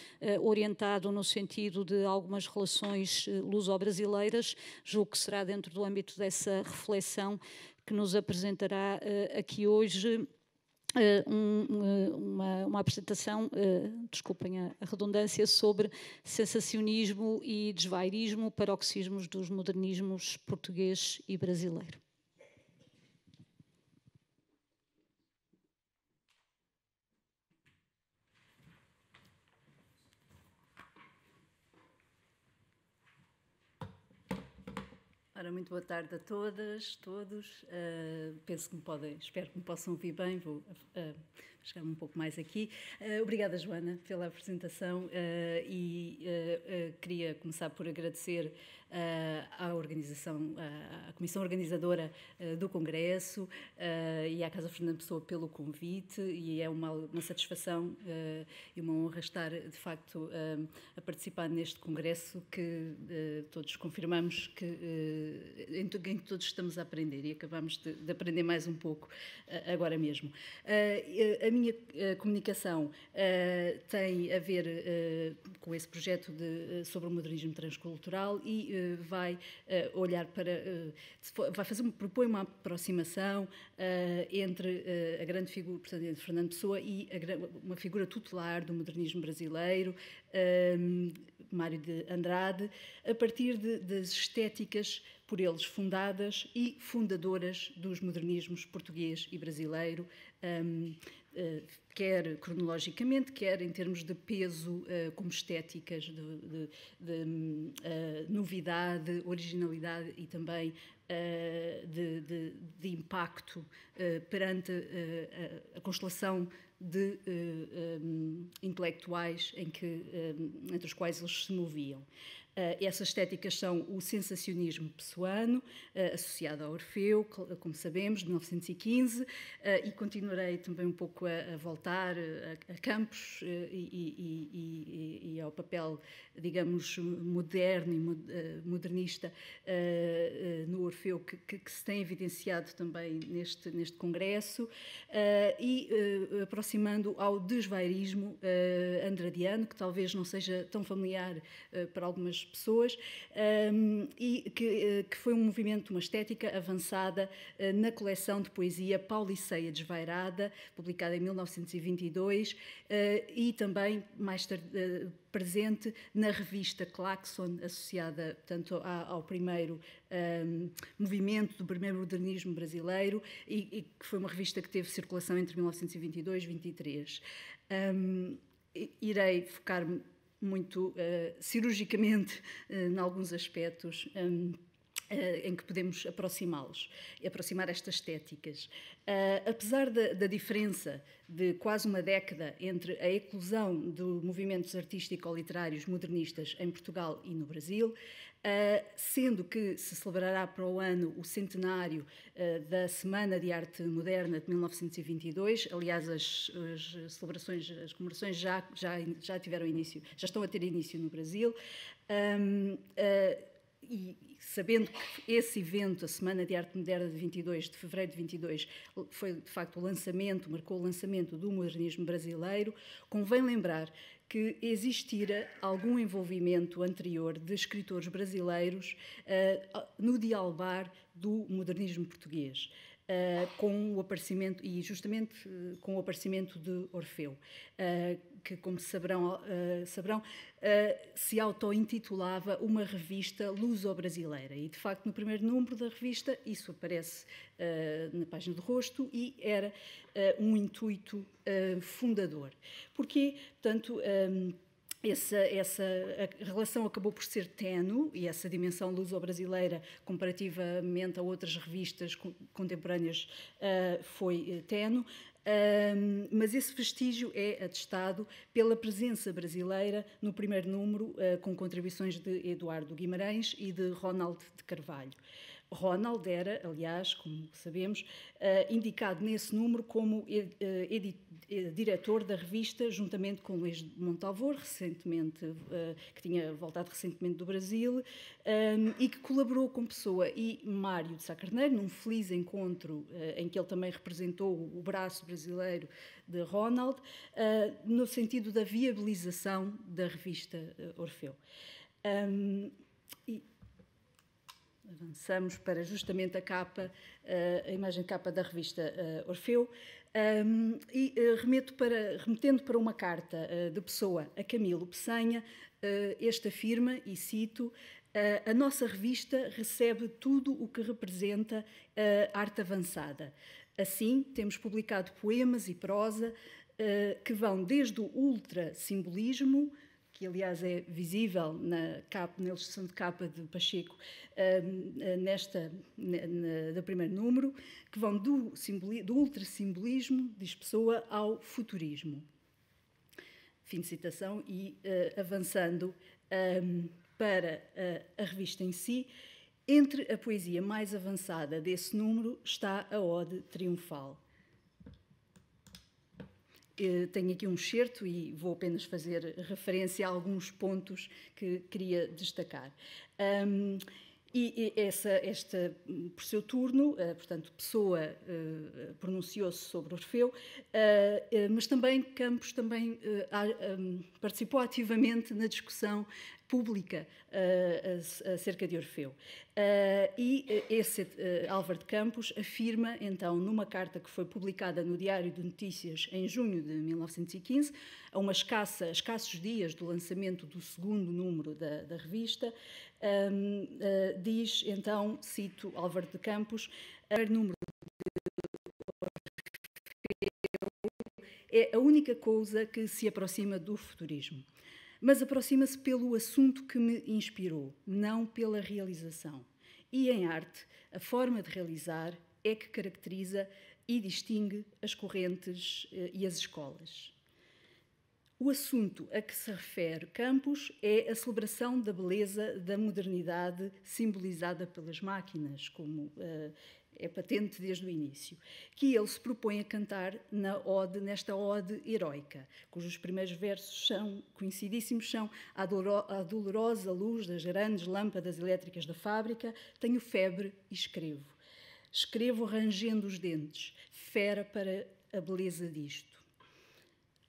orientado no sentido de algumas relações luso-brasileiras. Julgo que será dentro do âmbito dessa reflexão que nos apresentará eh, aqui hoje. Eh, um, eh, uma, uma, apresentação, uh, desculpem a, a, redundância, sobre sensacionismo e desvairismo, paroxismos dos modernismos português e brasileiro. Ora, muito boa tarde a todas, todos. Uh, penso que me podem, espero que me possam ouvir bem, vou uh, chegar um pouco mais aqui. Uh, obrigada, Joana, pela apresentação e queria começar por agradecer à organização, à comissão organizadora do Congresso e à Casa Fernando Pessoa pelo convite e é uma, uma satisfação e uma honra estar, de facto, a participar neste Congresso que todos confirmamos que eh, em, que todos estamos a aprender e acabamos de, de aprender mais um pouco eh, agora mesmo. Eh, a minha comunicação tem a ver com esse projeto de, sobre o modernismo transcultural e vai olhar para, vai fazer, propõe uma aproximação entre a grande figura, portanto, entre Fernando Pessoa e a, uma figura tutelar do modernismo brasileiro, um, Mário de Andrade, a partir de, das estéticas por eles fundadas e fundadoras dos modernismos português e brasileiro, um, uh, ah, quer cronologicamente, quer em termos de peso uh, como estéticas, de, de, de uh, novidade, originalidade e também de, impacto perante a, a, constelação de eh, eh, um, intelectuais em que, um, eh, entre os quais eles se moviam. Eh, essas estéticas são o sensacionismo pessoano, eh, associado a Orfeu, eh, como sabemos, de 1915, e continuarei também um pouco a, voltar a, Campos e, e, e ao papel, digamos, moderno e modernista no Orfeu, que, que, se tem evidenciado também neste, neste Congresso, e aproximando ao desvairismo andradiano, que talvez não seja tão familiar para algumas pessoas um, e que, eh, que, foi um movimento, uma estética avançada uh, na coleção de poesia Pauliceia Desvairada, publicada em 1922 uh, eh, e também mais tarde, uh, presente na revista Claxon, associada portanto, ao primeiro um, movimento do primeiro modernismo brasileiro e, e, que foi uma revista que teve circulação entre 1922 e 23. Um, irei focar-me muito uh, cirurgicamente, eh, em alguns aspectos. Um, Uh, em que podemos aproximá-los, aproximar estas estéticas. Uh, apesar da, da, diferença de quase uma década entre a eclosão de movimentos artístico-literários modernistas em Portugal e no Brasil, uh, sendo que se celebrará para o ano o centenário da Semana de Arte Moderna de 1922, aliás, as, as celebrações, as comemorações já, já, já tiveram início, já estão a ter início no Brasil. Ehm, e sabendo que esse evento, a Semana de Arte Moderna de 22 de fevereiro de 22, foi de facto o lançamento, marcou o lançamento do modernismo brasileiro, convém lembrar que existira algum envolvimento anterior de escritores brasileiros uh, no dialbar do modernismo português. Uh, com o aparecimento, e justamente uh, com o aparecimento de Orfeu. Uh, que, como saberão, uh, saberão uh, se auto-intitulava uma revista luso-brasileira. E, de facto, no primeiro número da revista, isso aparece uh, na página do rosto e era um intuito fundador. Porque, portanto. Um, essa, essa relação acabou por ser tenue e essa dimensão luso-brasileira, comparativamente a outras revistas contemporâneas, foi eh, tenue, um, mas esse vestígio é atestado pela presença brasileira no primeiro número, uh, com contribuições de Eduardo Guimarães e de Ronald de Carvalho. Ronald era, aliás, como sabemos, eh, indicado nesse número como eh, eh, diretor da revista, juntamente com Luís de Montalvor, recentemente, que tinha voltado recentemente do Brasil, e que colaborou com Pessoa e Mário de Sacarneiro, num feliz encontro em que ele também representou o braço brasileiro de Ronald, no sentido da viabilização da revista Orfeu. Um, ehm, e, avançamos para justamente a capa, eh, a imagem de capa da revista eh, Orfeu, e eh, remeto para, remetendo para uma carta de pessoa a Camilo Peçanha, este afirma, e cito, a nossa revista recebe tudo o que representa a arte avançada. Assim, temos publicado poemas e prosa que vão desde o ultra-simbolismo que aliás é visível na, capa, na ilustração de capa de Pacheco, hum, nesta, na, do primeiro número, que vão do, do ultrassimbolismo, diz Pessoa, ao futurismo. Fim de citação, e uh, avançando um, para eh, a revista em si, entre a poesia mais avançada desse número está a Ode Triunfal. Eh, tenho aqui um excerto e vou apenas fazer referência a alguns pontos que queria destacar. Um, e essa, esta, por seu turno, eh, portanto, Pessoa eh, pronunciou-se sobre Orfeu, mas também Campos também participou ativamente na discussão pública uh, ah, acerca de Orfeu. Uh, e eh, esse uh, Álvaro de Campos afirma, então, numa carta que foi publicada no Diário de Notícias em junho de 1915, a uma escassa, escassos dias do lançamento do segundo número da, da revista, um, ah, diz, então, cito Álvaro de Campos, o número é a única coisa que se aproxima do futurismo mas aproxima-se pelo assunto que me inspirou, não pela realização. E em arte, a forma de realizar é que caracteriza e distingue as correntes eh, e as escolas. O assunto a que se refere Campos é a celebração da beleza da modernidade simbolizada pelas máquinas, como uh, é patente desde o início, que ele se propõe a cantar na ode, nesta ode heroica, cujos primeiros versos são coincidíssimos, são a, a dolorosa luz das grandes lâmpadas elétricas da fábrica, tenho febre e escrevo. Escrevo rangendo os dentes, fera para a beleza disto.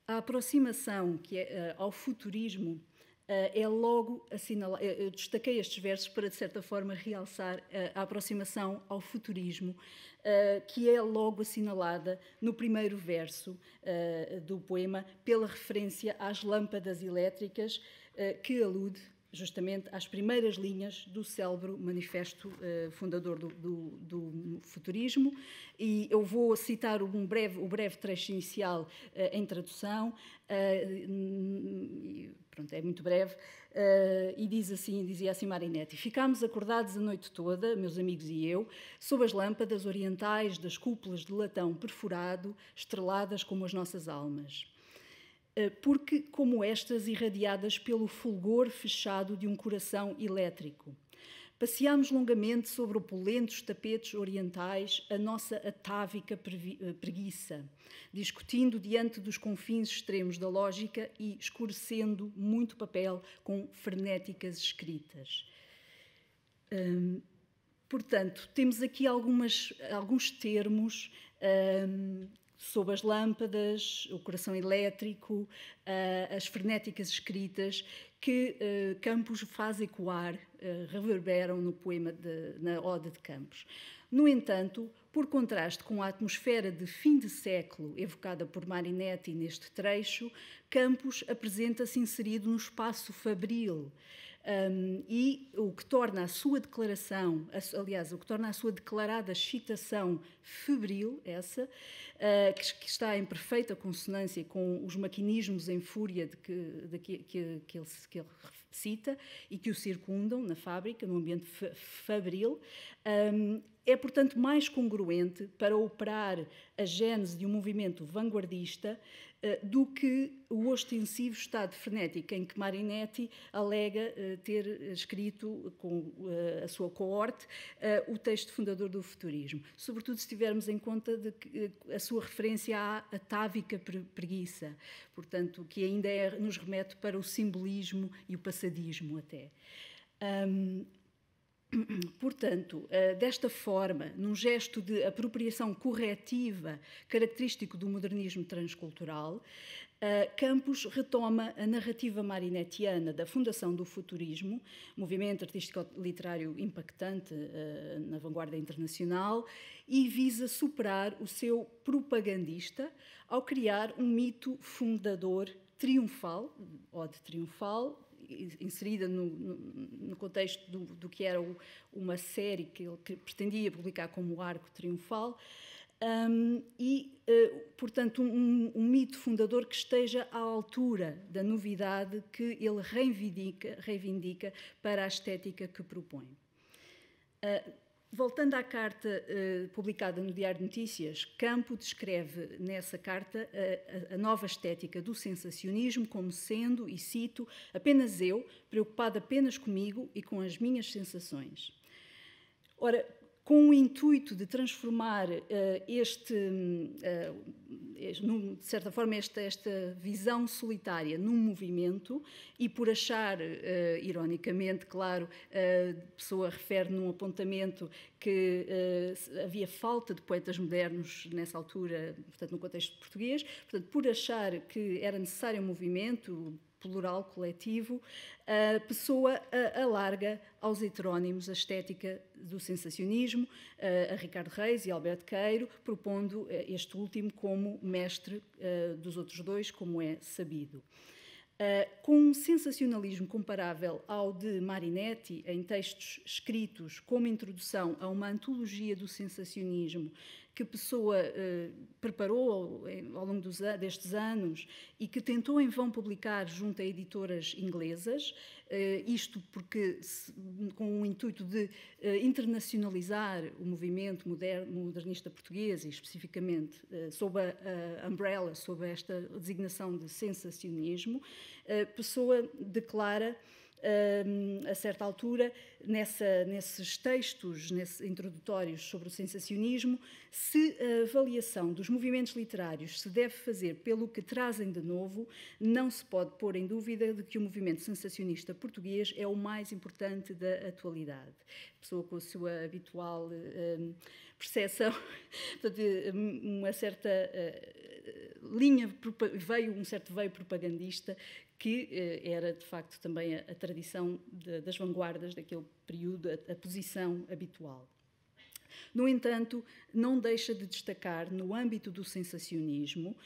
A aproximação que é, eh, ao futurismo eh, é logo assinalado. Eh, eu destaquei estes versos para, de certa forma, realçar eh, a aproximação ao futurismo, que é logo assinalada no primeiro verso do poema, pela referência às lâmpadas elétricas, que alude justamente às primeiras linhas do célebre manifesto eh, fundador do, do, do, futurismo. E eu vou citar um breve, o breve trecho inicial eh, em tradução, eh, pronto, é muito breve, e diz assim, dizia assim Marinetti, ficámos acordados a noite toda, meus amigos e eu, sob as lâmpadas orientais das cúpulas de latão perfurado, estreladas como as nossas almas. Eh, porque como estas irradiadas pelo fulgor fechado de um coração elétrico. Passeámos longamente sobre opulentos tapetes orientais, a nossa atávica eh, preguiça, discutindo diante dos confins extremos da lógica e escurecendo muito papel com frenéticas escritas. Hum, portanto, temos aqui algumas, alguns termos hum, sob as lâmpadas, o coração elétrico, ah, as frenéticas escritas que ah, Campos faz ecoar, ah, reverberam no poema de, na Ode de Campos. No entanto, por contraste com a atmosfera de fim de século evocada por Marinetti neste trecho, Campos apresenta-se inserido no espaço fabril, um, e o que torna a sua declaração, aliás, o que torna a sua declarada excitação febril, essa, uh, que, que, está em perfeita consonância com os maquinismos em fúria de que, de que, que, que, ele, que ele cita e que o circundam na fábrica, no ambiente fabril, um, é, portanto, mais congruente para operar a gênese de um movimento vanguardista eh, do que o ostensivo estado frenético em que Marinetti alega eh, ter escrito com eh, a sua coorte o texto fundador do futurismo, sobretudo se tivermos em conta de que a sua referência à atávica preguiça, portanto, que ainda é, nos remete para o simbolismo e o passadismo até. Um, (clears throat) Portanto, eh, desta forma, num gesto de apropriação corretiva característico do modernismo transcultural, eh, Campos retoma a narrativa marinetiana da fundação do futurismo, movimento artístico-literário impactante eh, na vanguarda internacional, e visa superar o seu propagandista ao criar um mito fundador triunfal, ou de triunfal, inserida no, no, no contexto do, do, que era o, uma série que ele pretendia publicar como Arco Triunfal. Um, e, uh, portanto, um, um, mito fundador que esteja à altura da novidade que ele reivindica, reivindica para a estética que propõe. Uh, Voltando à carta uh, publicada no Diário de Notícias, Campo descreve nessa carta eh, a, a, nova estética do sensacionismo como sendo, e cito, apenas eu, preocupado apenas comigo e com as minhas sensações. Ora, com o intuito de transformar uh, este, uh, este num, de certa forma, esta, esta, visão solitária num movimento e por achar, uh, ironicamente, claro, a pessoa refere num apontamento que havia falta de poetas modernos nessa altura, portanto, no contexto português, portanto, por achar que era necessário um movimento, plural, coletivo, a pessoa alarga aos heterónimos a estética do sensacionismo, a Ricardo Reis e Alberto Queiro, propondo eh, este último como mestre eh, dos outros dois, como é sabido. Uh, com um sensacionalismo comparável ao de Marinetti, em textos escritos como introdução a uma antologia do sensacionismo, que Pessoa eh, preparou ao, longo dos, destes anos e que tentou em vão publicar junto a editoras inglesas, eh, isto porque se, com o intuito de eh, internacionalizar o movimento moderno, modernista português e especificamente eh, sob a, a umbrella, sob esta designação de sensacionismo, eh, Pessoa declara a certa altura, nessa, nesses textos nesse, introdutórios sobre o sensacionismo, se a avaliação dos movimentos literários se deve fazer pelo que trazem de novo, não se pode pôr em dúvida de que o movimento sensacionista português é o mais importante da atualidade. Pessoa com a sua habitual um, percepção, (laughs) uma certa uh, linha, veio um certo veio propagandista que eh, era de facto também a, a tradição de, das vanguardas daquele período, a, a posição habitual. No entanto, não deixa de destacar, no âmbito do sensacionismo,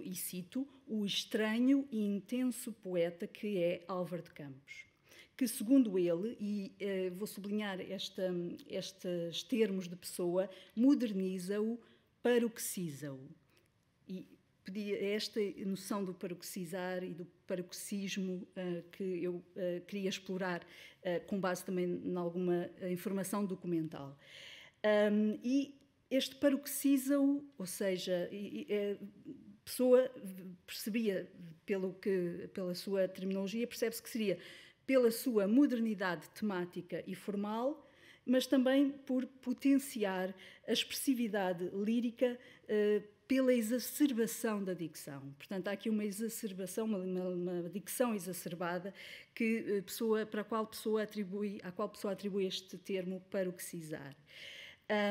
e cito, o estranho e intenso poeta que é Álvaro de Campos que, segundo ele, e eh, vou sublinhar esta, estes termos de pessoa, moderniza-o, para o E pedia esta noção do paroxizar e do paroxismo uh, que eu uh, queria explorar uh, com base também em alguma informação documental. Um, e este paroxizam, ou seja, a pessoa percebia, pelo que, pela sua terminologia, percebe-se que seria pela sua modernidade temática e formal, mas também por potenciar a expressividade lírica pela exacerbação da dicção. Portanto, há aqui uma exacerbação, uma, uma dicção exacerbada que eh, pessoa, para a qual pessoa atribui, a qual pessoa atribui este termo paroxizar.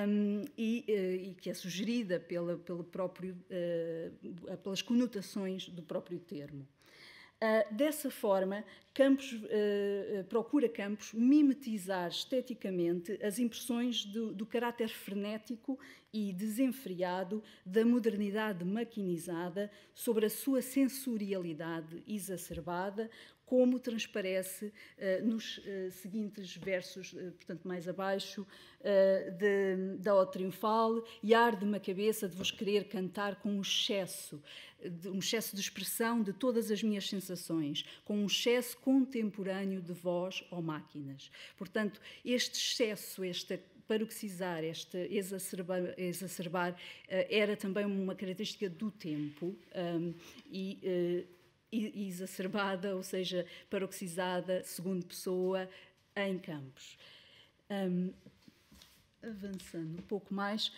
Um, e, eh, e, que é sugerida pela, pelo próprio, uh, pelas conotações do próprio termo. Uh, dessa forma, Campos, uh, procura Campos mimetizar esteticamente as impressões do, do, caráter frenético e desenfreado da modernidade maquinizada sobre a sua sensorialidade exacerbada, como transparece eh, nos eh, seguintes versos, eh, portanto, mais abaixo, de, da Ode Triunfal, e arde-me a cabeça de vos querer cantar com um excesso, um excesso de expressão de todas as minhas sensações, com um excesso contemporâneo de voz ou máquinas. Portanto, este excesso, esta paroxizar, este exacerbar, exacerbar era também uma característica do tempo um, e exacerbada, ou seja, paroxisada, segundo pessoa, em campos. Um, avançando um pouco mais,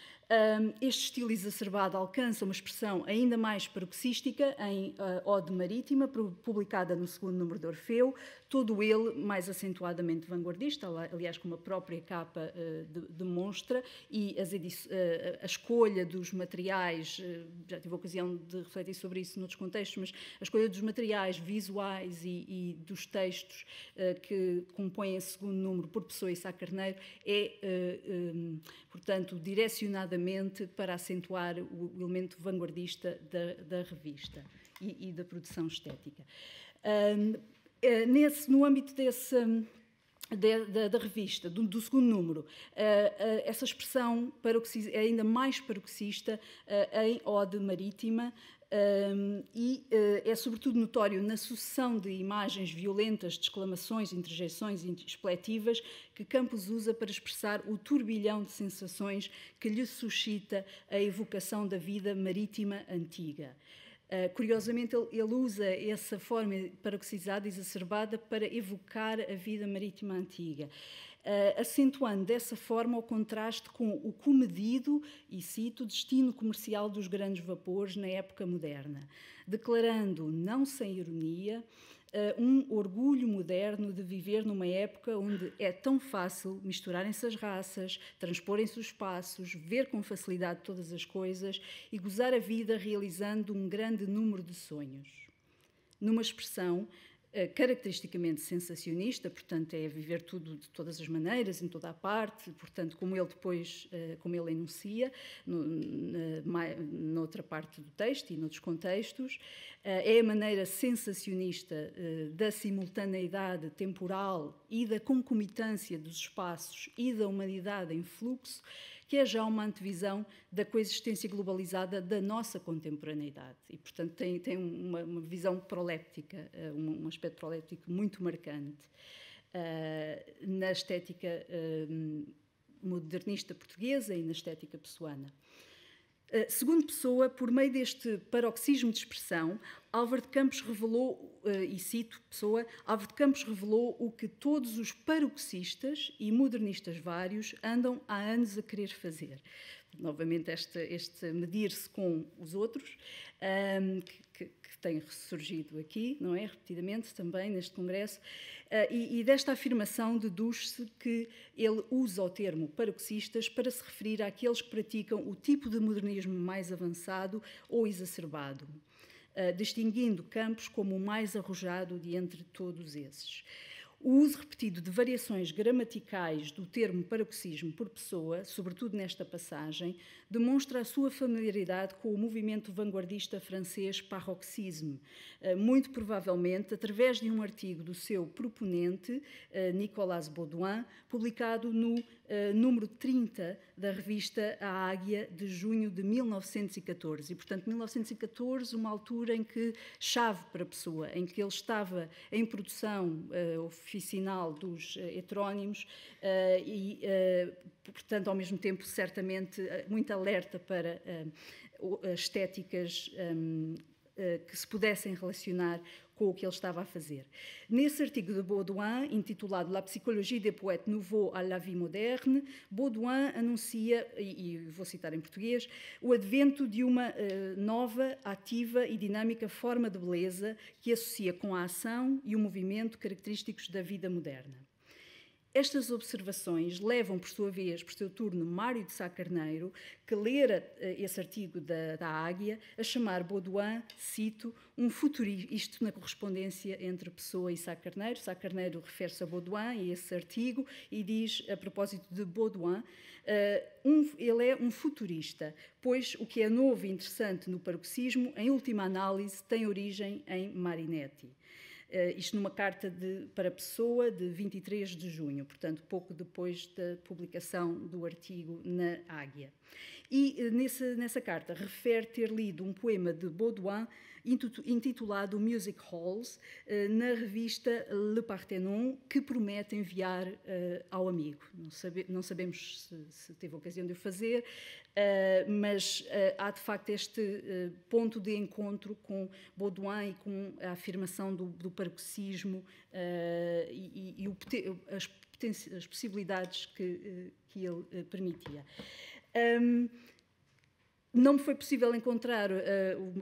este estilo exacerbado alcança uma expressão ainda mais paroxística em ah, Ode Marítima, publicada no segundo número de Orfeu, todo ele mais acentuadamente vanguardista, aliás, como a própria capa ah, demonstra, e ah, a escolha dos materiais, já tive a ocasião de refletir sobre isso noutros contextos, mas a escolha dos materiais visuais e, e dos textos que compõem o segundo número por Pessoa e Sá Carneiro é, portanto, direcionada para acentuar o elemento vanguardista da, da revista e, e, da produção estética. Eh, nesse, no âmbito desse, da, da, revista, do, do segundo número, uh, uh, essa expressão é ainda mais paroxista uh, em Ode Marítima, um, e uh, é sobretudo notório na sucessão de imagens violentas, de exclamações, interjeições expletivas que Campos usa para expressar o turbilhão de sensações que lhe suscita a evocação da vida marítima antiga. Uh, curiosamente, ele, ele, usa essa forma paroxisada, exacerbada, para evocar a vida marítima antiga. Eh, acentuando dessa forma o contraste com o comedido, e cito, destino comercial dos grandes vapores na época moderna, declarando, não sem ironia, eh, um orgulho moderno de viver numa época onde é tão fácil misturarem-se as raças, transporem-se os espaços, ver com facilidade todas as coisas e gozar a vida realizando um grande número de sonhos. Numa expressão eh, caracteristicamente sensacionista, portanto é viver tudo de todas as maneiras, em toda a parte, portanto como ele depois, eh, como ele enuncia no, na, noutra parte do texto e noutros contextos, eh, é a maneira sensacionista da simultaneidade temporal e da concomitância dos espaços e da humanidade em fluxo que é já uma antevisão da coexistência globalizada da nossa contemporaneidade. E, portanto, tem, tem uma, uma visão proléptica, eh, um, um aspecto proléptico muito marcante. Uh, na estética uh, modernista portuguesa e na estética pessoana. Eh, segundo pessoa, por meio deste paroxismo de expressão, Álvaro de Campos revelou, eh, e cito pessoa, Álvaro de Campos revelou o que todos os paroxistas e modernistas vários andam há anos a querer fazer. Novamente, este, este medir-se com os outros um, que, que, tem ressurgido aqui, não é? Repetidamente também neste Congresso. Uh, e, e, desta afirmação deduz-se que ele usa o termo paroxistas para se referir àqueles que praticam o tipo de modernismo mais avançado ou exacerbado. Uh, distinguindo Campos como o mais arrojado de entre todos esses. O uso repetido de variações gramaticais do termo paroxismo por pessoa, sobretudo nesta passagem, demonstra a sua familiaridade com o movimento vanguardista francês paroxisme, eh, muito provavelmente através de um artigo do seu proponente, eh, Nicolas Baudouin, publicado no uh, número 30 da revista A Águia, de junho de 1914. E, portanto, 1914, uma altura em que, chave para a pessoa, em que ele estava em produção uh, oficinal dos uh, heterónimos e, portanto, ao mesmo tempo, certamente, muito alerta para estéticas. Um, eh, que se pudessem relacionar com o que ele estava a fazer. Nesse artigo de Baudouin, intitulado La Psychologie des Poètes Nouveaux à la Vie Moderne, Baudouin anuncia, e, e vou citar em português, o advento de uma uh, nova, ativa e dinâmica forma de beleza que associa com a ação e o movimento característicos da vida moderna. Estas observações levam, por sua vez, por seu turno, Mário de Sá Carneiro, que lera eh, esse artigo da, da Águia, a chamar Baudouin, cito, um futurista, isto na correspondência entre Pessoa e Sá Carneiro. Sá Carneiro refere-se a Baudouin e esse artigo, e diz, a propósito de Baudouin, uh, um, ele é um futurista, pois o que é novo e interessante no paroxismo, em última análise, tem origem em Marinetti. Eh, isto numa carta de, para Pessoa de 23 de junho, portanto, pouco depois da publicação do artigo na Águia. E eh, nessa, nessa carta refere ter lido um poema de Baudouin intitulado Music Halls, eh, na revista Le Parthenon, que promete enviar eh, ao amigo. Não, sabe, não sabemos se, se, teve ocasião de o fazer, mas há de facto este ponto de encontro com Baudouin e com a afirmação do, do paroxismo e, e, e as, as possibilidades que, que ele permitia. Um, não me foi possível encontrar uh,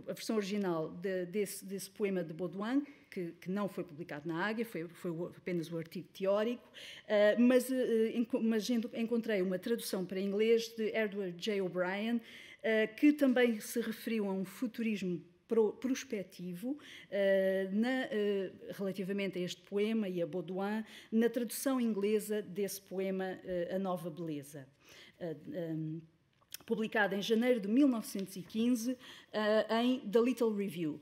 a versão original de, desse, desse, poema de Baudouin, que, que, não foi publicado na Águia, foi, foi apenas o artigo teórico, uh, mas, uh, enco mas, encontrei uma tradução para inglês de Edward J. O'Brien, que também se referiu a um futurismo pro prospectivo na, relativamente a este poema e a Baudouin, na tradução inglesa desse poema A Nova Beleza um, eh, eh, publicada em janeiro de 1915 uh, eh, em The Little Review.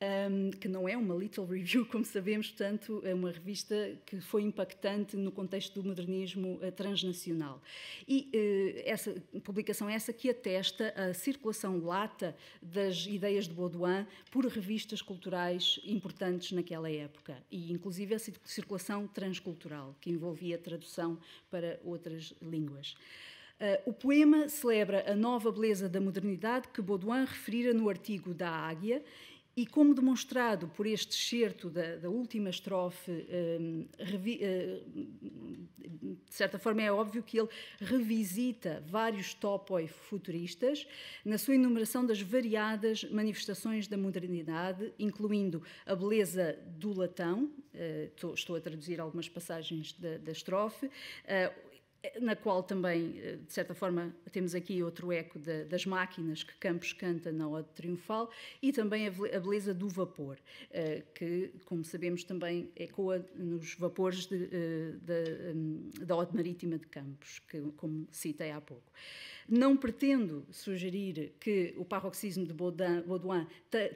Um, que não é uma Little Review, como sabemos, portanto, é uma revista que foi impactante no contexto do modernismo uh, transnacional. E uh, essa publicação é essa que atesta a circulação lata das ideias de Baudouin por revistas culturais importantes naquela época, e inclusive a circulação transcultural, que envolvia tradução para outras línguas. Eh, o poema celebra a nova beleza da modernidade que Baudouin referira no artigo da Águia e como demonstrado por este excerto da, da última estrofe, ehm, revi, uh, de certa forma é óbvio que ele revisita vários topoi futuristas na sua enumeração das variadas manifestações da modernidade, incluindo a beleza do latão, uh, eh, estou, estou, a traduzir algumas passagens da, da estrofe, uh, na qual também, eh, de certa forma, temos aqui outro eco de, das máquinas que Campos canta na Ode Triunfal e também a beleza do vapor, eh, que, como sabemos, também ecoa nos vapores de, eh, de, hum, da Ode Marítima de Campos, que, como citei há pouco. Não pretendo sugerir que o paroxismo de Baudouin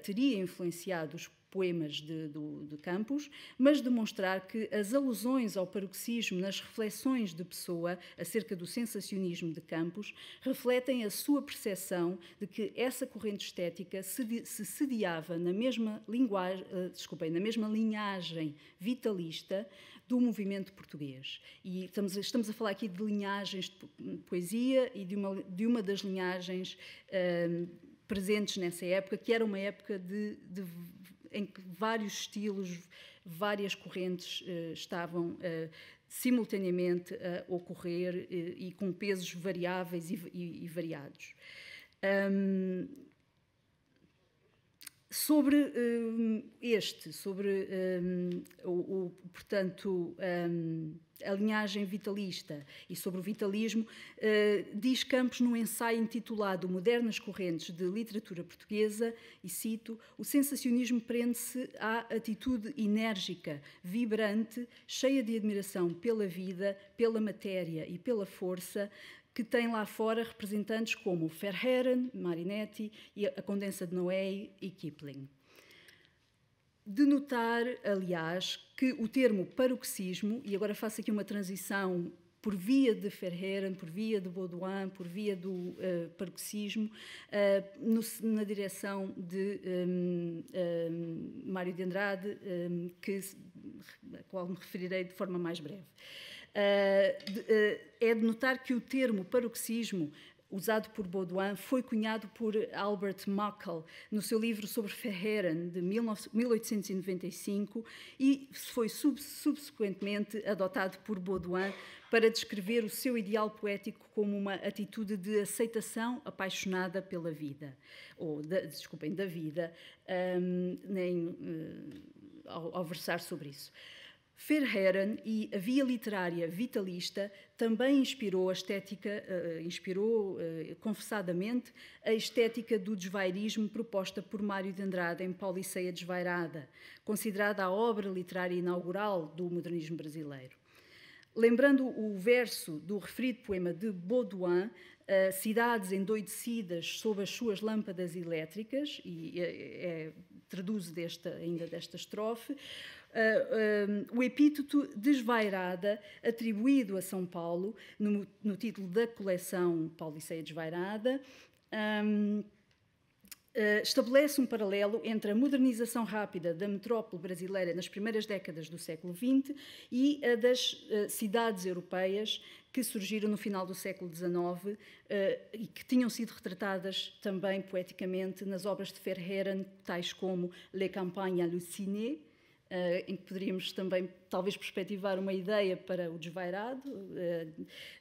teria influenciado os poemas de, do, de Campos, mas demonstrar que as alusões ao paroxismo nas reflexões de Pessoa acerca do sensacionismo de Campos refletem a sua percepção de que essa corrente estética se, se sediava na mesma linguagem, eh, desculpem, na mesma linhagem vitalista do movimento português. E estamos, estamos a falar aqui de linhagens de poesia e de uma, de uma das linhagens uh, presentes nessa época, que era uma época de, de em que vários estilos, várias correntes eh, estavam eh, simultaneamente a ocorrer eh, e com pesos variáveis e, variados. Um, Sobre um, este, sobre um, o, o, portanto, um, a linhagem vitalista e sobre o vitalismo, uh, diz Campos num ensaio intitulado Modernas Correntes de Literatura Portuguesa, e cito: O sensacionismo prende-se à atitude enérgica, vibrante, cheia de admiração pela vida, pela matéria e pela força, que tem lá fora representantes como Verheeren, Marinetti, a Condensa de Noé e Kipling. De notar, aliás, que o termo paroxismo, e agora faço aqui uma transição por via de Verheeren, por via de Baudouin, por via do uh, paroxismo, uh, no, na direção de um, ehm, um, ehm, Mário de Andrade, um, ehm, que, a qual me referirei de forma mais breve. Eh, eh, é de notar que o termo paroxismo usado por Baudouin, foi cunhado por Albert Muckle no seu livro sobre Ferreira de 1895, e foi subsequentemente adotado por Baudouin para descrever o seu ideal poético como uma atitude de aceitação apaixonada pela vida, ou, desculpem, da vida, um, ehm, nem, eh, ao, ao versar sobre isso. Verheeren e a via literária vitalista também inspirou a estética, uh, inspirou uh, confessadamente a estética do desvairismo proposta por Mário de Andrade em Pauliceia Desvairada, considerada a obra literária inaugural do modernismo brasileiro. Lembrando o verso do referido poema de Baudouin, uh, Cidades endoidecidas sob as suas lâmpadas elétricas, e é, é, traduzo desta, ainda desta estrofe, uh, ah, um, ah, o epíteto desvairada atribuído a São Paulo no, no título da coleção Pauliceia Desvairada. Um, Uh, ah, estabelece um paralelo entre a modernização rápida da metrópole brasileira nas primeiras décadas do século XX e a das uh, cidades europeias que surgiram no final do século XIX uh, e que tinham sido retratadas também poeticamente nas obras de Ferreira, tais como Le Campagne hallucinée, eh, em que poderíamos também, talvez, perspectivar uma ideia para o desvairado eh,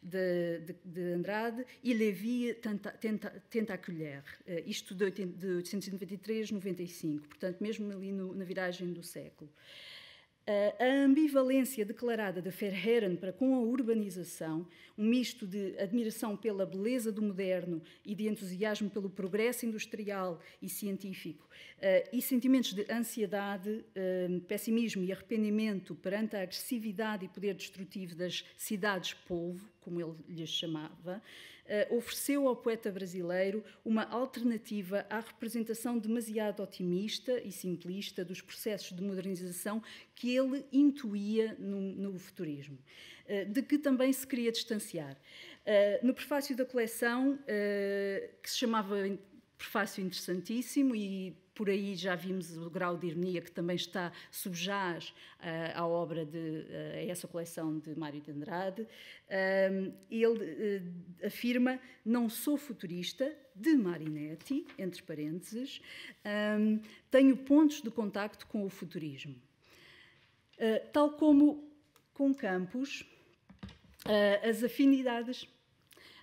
de, de, de Andrade e Levi tenta, a colher, eh, isto de 893-95, portanto, mesmo ali no, na viragem do século a ambivalência declarada de Verheeren para com a urbanização, um misto de admiração pela beleza do moderno e de entusiasmo pelo progresso industrial e científico, eh, e sentimentos de ansiedade, eh, pessimismo e arrependimento perante a agressividade e poder destrutivo das cidades-povo, como ele lhes chamava, uh, ofereceu ao poeta brasileiro uma alternativa à representação demasiado otimista e simplista dos processos de modernização que ele intuía no, no futurismo, uh, de que também se queria distanciar. Uh, no prefácio da coleção, que se chamava prefácio interessantíssimo e por aí já vimos o grau de ironia que também está subjaz uh, eh, à obra de uh, a essa coleção de Mário de Andrade. Uh, ele eh, afirma: não sou futurista, de Marinetti, entre parênteses, tenho pontos de contacto com o futurismo. Uh, tal como com Campos, uh, as afinidades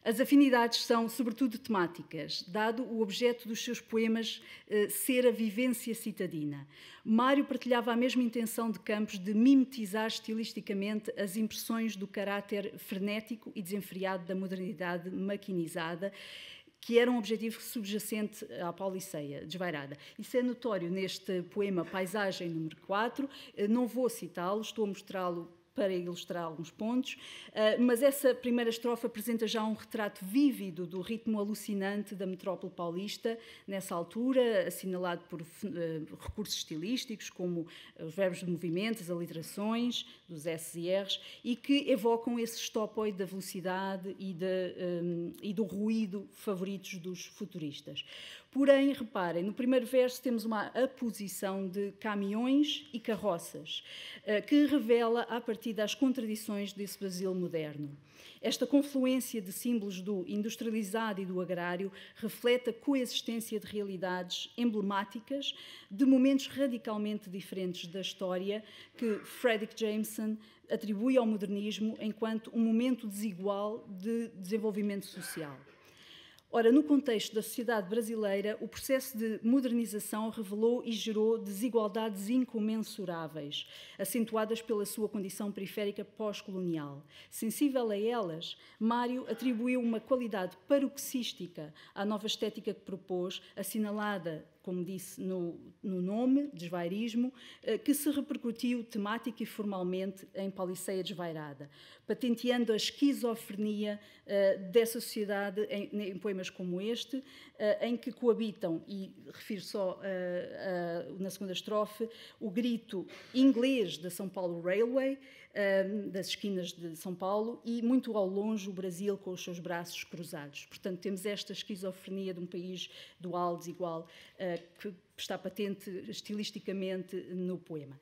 as afinidades são, sobretudo, temáticas, dado o objeto dos seus poemas eh, ser a vivência citadina. Mário partilhava a mesma intenção de Campos de mimetizar estilisticamente as impressões do caráter frenético e desenfreado da modernidade maquinizada que era um objetivo subjacente à Pauliceia, desvairada. Isso é notório neste poema Paisagem número 4. Eh, não vou citá-lo, estou a mostrá-lo para ilustrar alguns pontos, eh, mas essa primeira estrofe apresenta já um retrato vívido do ritmo alucinante da metrópole paulista nessa altura, assinalado por eh, recursos estilísticos como os verbos de movimento, as aliterações dos S e Rs, e que evocam esse estopoide da velocidade e, de, um, eh, e do ruído favoritos dos futuristas. Porém, reparem, no primeiro verso temos uma aposição de caminhões e carroças, eh, que revela a partir das contradições desse Brasil moderno. Esta confluência de símbolos do industrializado e do agrário reflete a coexistência de realidades emblemáticas de momentos radicalmente diferentes da história que Frederick Jameson atribui ao modernismo enquanto um momento desigual de desenvolvimento social. Ora, no contexto da sociedade brasileira, o processo de modernização revelou e gerou desigualdades incomensuráveis, acentuadas pela sua condição periférica pós-colonial. Sensível a elas, Mário atribuiu uma qualidade paroxística à nova estética que propôs, assinalada como disse no, no nome, desvairismo, eh, que se repercutiu temática e formalmente em Policeia Desvairada, patenteando a esquizofrenia eh, dessa sociedade em, em poemas como este, eh, em que coabitam, e refiro só na segunda estrofe, o grito inglês da São Paulo Railway, das esquinas de São Paulo e muito ao longe o Brasil com os seus braços cruzados. Portanto, temos esta esquizofrenia de um país dual, desigual, ah, que está patente estilisticamente no poema.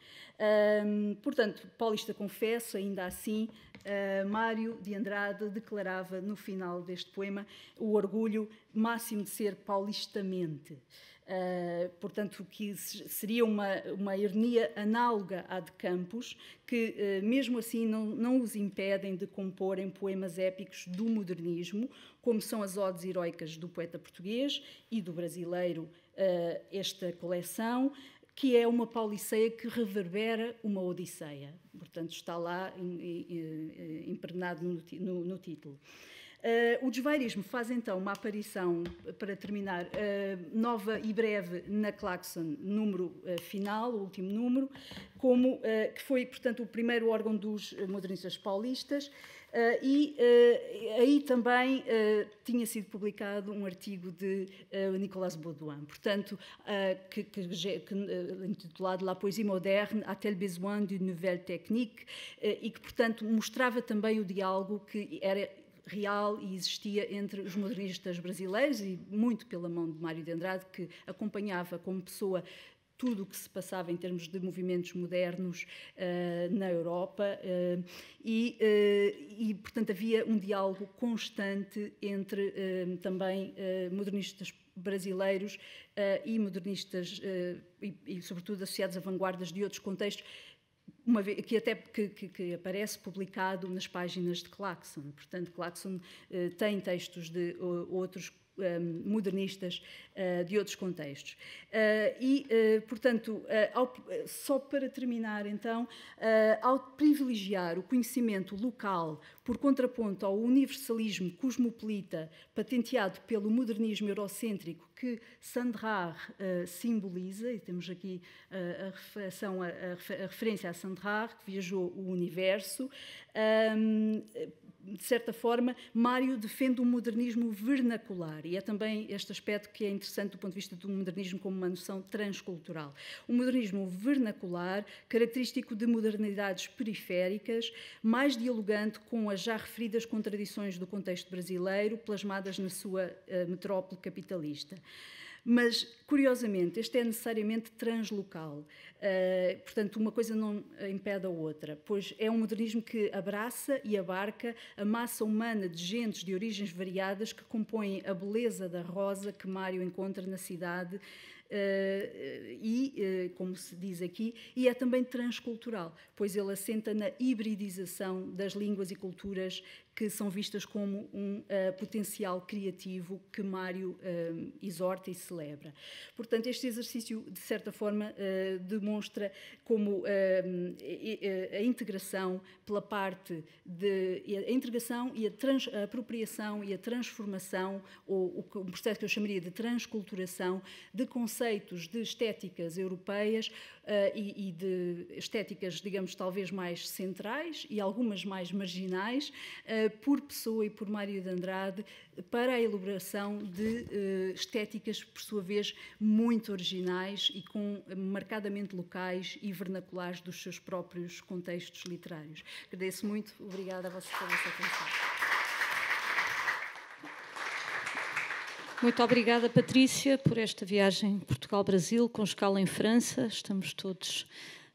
portanto, Paulista confesso, ainda assim, ah, Mário de Andrade declarava no final deste poema o orgulho máximo de ser paulistamente. Uh, portanto, que seria uma, uma hernia análoga à de Campos, que uh, mesmo assim não, não os impedem de comporem poemas épicos do modernismo, como são as odes heroicas do poeta português e do brasileiro, uh, esta coleção, que é uma pauliceia que reverbera uma odisseia. Portanto, está lá impregnado no, no, no título. Uh, o desvairismo faz então uma aparição, para terminar, uh, nova e breve na Claxon, número uh, final, o último número, como, que foi, portanto, o primeiro órgão dos modernistas paulistas. e aí também tinha sido publicado um artigo de Nicolas Baudouin, portanto, que, que, que, intitulado La Poésie Moderne a t besoin d'une nouvelle technique? e que, portanto, mostrava também o diálogo que era real e existia entre os modernistas brasileiros e muito pela mão de Mário de Andrade, que acompanhava como pessoa tudo o que se passava em termos de movimentos modernos uh, na Europa uh, e, uh, e, portanto, havia um diálogo constante entre também modernistas brasileiros e modernistas, e, e, sobretudo, associados a vanguardas de outros contextos, uma vez, que até que, que, que, aparece publicado nas páginas de Claxon. Portanto, Claxon eh, tem textos de uh, outros eh, modernistas eh, de outros contextos. E, portanto, ao, só para terminar, então, ao privilegiar o conhecimento local por contraponto ao universalismo cosmopolita patenteado pelo modernismo eurocêntrico que Sandrar uh, simboliza, e temos aqui uh, a, a, a, referência a Sandrar, que viajou o universo, um, ehm, de certa forma, Mário defende um modernismo vernacular e é também este aspecto que é interessante do ponto de vista do modernismo como uma noção transcultural. Um modernismo vernacular, característico de modernidades periféricas, mais dialogante com as já referidas contradições do contexto brasileiro, plasmadas na sua uh, metrópole capitalista. Mas, curiosamente, este é necessariamente translocal. Uh, portanto, uma coisa não impede a outra, pois é um modernismo que abraça e abarca a massa humana de gentes de origens variadas que compõem a beleza da rosa que Mário encontra na cidade, Uh, e, uh, como se diz aqui, e é também transcultural, pois ele assenta na hibridização das línguas e culturas que são vistas como um uh, potencial criativo que Mário eh, exorta e celebra. Portanto, este exercício, de certa forma, uh, demonstra como uh, a integração pela parte de a integração e a, trans, a apropriação e a transformação, ou o um processo que eu chamaria de transculturação, de conceitos de estéticas europeias eh, e, e de estéticas, digamos, talvez mais centrais e algumas mais marginais, eh, por Pessoa e por Mário de Andrade, para a elaboração de eh, estéticas, por sua vez, muito originais e com marcadamente locais e vernaculares dos seus próprios contextos literários. Agradeço muito, obrigada a vossa atenção. Muito obrigada, Patrícia, por esta viagem Portugal-Brasil, com escala em França. Estamos todos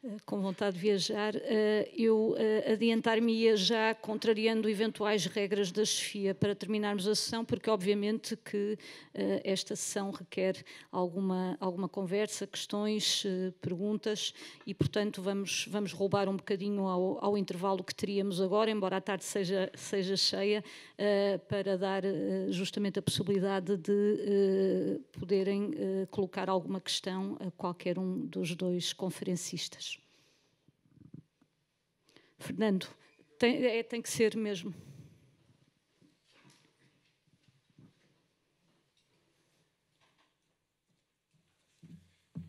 eh, com vontade de viajar, eh, eu eh, adiantar-me-ia já contrariando eventuais regras da chefia para terminarmos a sessão, porque obviamente que esta sessão requer alguma, alguma conversa, questões, perguntas e, portanto, vamos, vamos roubar um bocadinho ao, ao intervalo que teríamos agora, embora a tarde seja, seja cheia, para dar justamente a possibilidade de poderem colocar alguma questão a qualquer um dos dois conferencistas. Fernando, tem, é, tem que ser mesmo.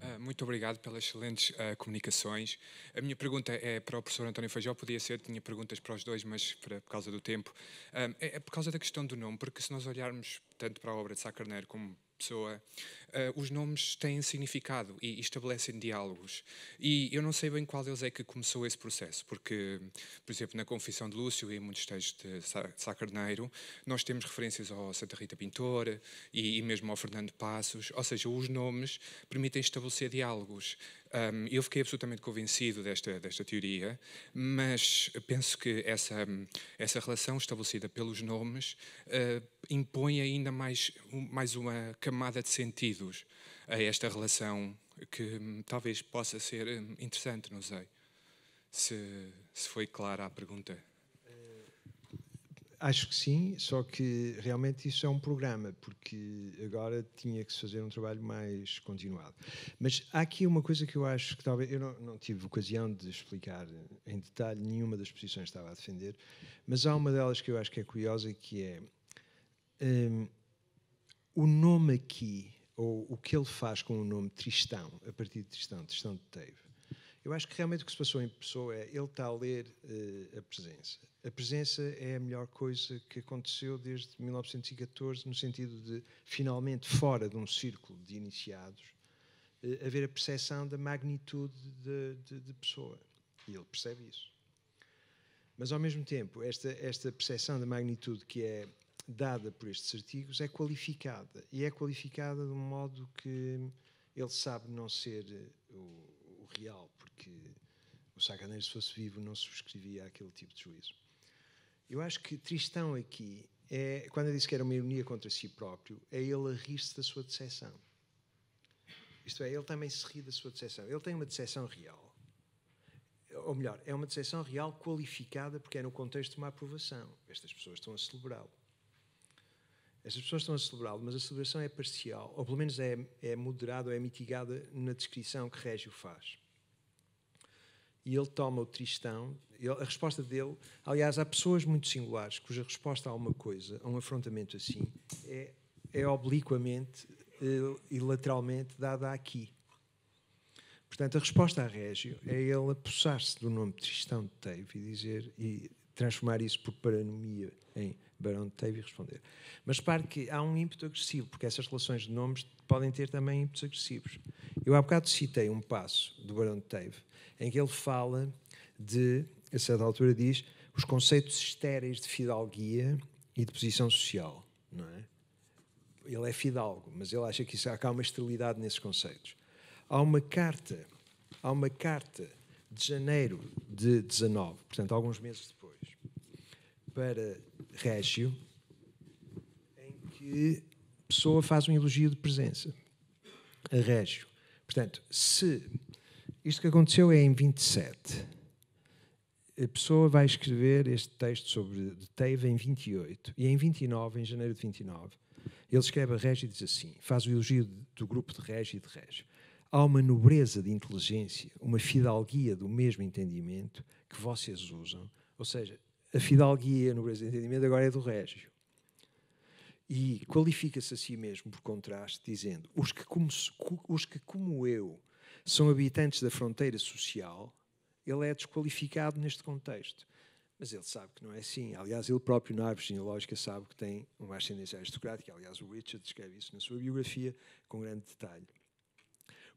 Ah, muito obrigado pelas excelentes uh, comunicações. A minha pergunta é para o professor António Feijó, podia ser, tinha perguntas para os dois, mas para, por causa do tempo. Um, ah, é, é por causa da questão do nome, porque se nós olharmos tanto para a obra de Sá Carneiro como pessoa, uh, os nomes têm significado e estabelecem diálogos. E eu não sei bem qual deles é que começou esse processo, porque, por exemplo, na Confissão de Lúcio e em muitos textos de Sá, Carneiro, nós temos referências ao Santa Rita Pintora e, e mesmo ao Fernando Passos, ou seja, os nomes permitem estabelecer diálogos. Um, eu fiquei absolutamente convencido desta, desta teoria, mas penso que essa, essa relação estabelecida pelos nomes uh, impõe ainda mais, mais uma camada de sentidos a esta relação que hum, talvez possa ser hum, interessante, não sei se, se foi clara a pergunta. Acho que sim, só que realmente isso é um programa, porque agora tinha que se fazer um trabalho mais continuado. Mas há aqui uma coisa que eu acho que talvez. Eu não, não tive ocasião de explicar em detalhe nenhuma das posições que estava a defender, mas há uma delas que eu acho que é curiosa, que é. Um, o nome aqui, ou o que ele faz com o nome Tristão, a partir de Tristão, Tristão de Teve, eu acho que realmente o que se passou em Pessoa é ele está a ler uh, a presença. A presença é a melhor coisa que aconteceu desde 1914, no sentido de, finalmente, fora de um círculo de iniciados, uh, haver a percepção da magnitude de, de, de, Pessoa. E ele percebe isso. Mas, ao mesmo tempo, esta, esta percepção da magnitude que é dada por estes artigos é qualificada. E é qualificada de um modo que ele sabe não ser eh, o, o real Sacaneiro, se fosse vivo, não subscrevia aquele tipo de juízo. Eu acho que Tristão aqui, é, quando eu disse que era uma ironia contra si próprio, é ele a rir-se da sua decepção. Isto é, ele também se ri da sua decepção. Ele tem uma decepção real. Ou melhor, é uma decepção real qualificada porque é no contexto de uma aprovação. Estas pessoas estão a celebrá-lo. Estas pessoas estão a celebrá-lo, mas a celebração é parcial, ou pelo menos é, é moderada ou é mitigada na descrição que Régio faz e ele toma o Tristão. Ele, a resposta dele, aliás, há pessoas muito singulares cuja resposta a uma coisa, a um afrontamento assim, é, é obliquamente eh, e lateralmente dada aqui. Portanto, a resposta a Régio é ele apossar-se do nome Tristão de Teve e dizer e transformar isso por paranomia em Barão de Teve responder. Mas repare que há um ímpeto agressivo, porque essas relações de nomes podem ter também ímpetos agressivos. Eu há bocado citei um passo do Barão de Teve em que ele fala de, a certa altura diz, os conceitos estéreis de fidalguia e de posição social, não é? Ele é fidalgo, mas ele acha que isso, há uma esterilidade nesses conceitos. Há uma carta, há uma carta de janeiro de 19, portanto, alguns meses depois, para régio em que a pessoa faz um elogio de presença a régio. Portanto, se isto que aconteceu é em 27, a pessoa vai escrever este texto sobre Teve em 28 e em 29, em janeiro de 29, ele escreve a Régio e diz assim: faz o elogio do grupo de Régio e de Régio. Há uma nobreza de inteligência, uma fidalguia do mesmo entendimento que vocês usam, ou seja, a fidalguia no Brasil Entendimento agora é do Régio. E qualifica-se a si mesmo, por contraste, dizendo: os que, como, os que, como eu, são habitantes da fronteira social, ele é desqualificado neste contexto. Mas ele sabe que não é assim. Aliás, ele próprio, na árvore genealógica, sabe que tem uma ascendência aristocrática. Aliás, o Richard escreve isso na sua biografia com grande detalhe.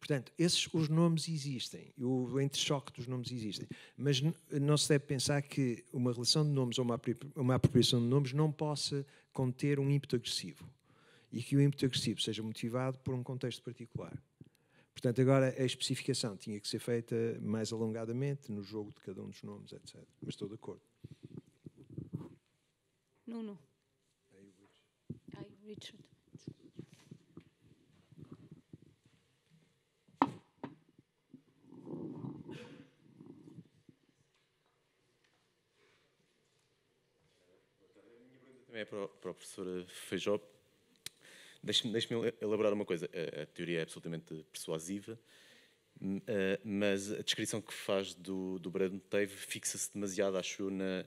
Portanto, esses, os nomes existem, o entre-choque dos nomes existem, mas não se deve pensar que uma relação de nomes ou uma, apropriação de nomes não possa conter um ímpeto agressivo e que o ímpeto agressivo seja motivado por um contexto particular. Portanto, agora a especificação tinha que ser feita mais alongadamente no jogo de cada um dos nomes, etc. Mas estou de acordo. Nuno. Aí, Richard. Richard. Também é para o, para o professor Feijó. Deixe-me deixe elaborar uma coisa. A, a, teoria é absolutamente persuasiva, eh, mas a descrição que faz do, do Brandon Teve fixa-se demasiado, acho eu, na,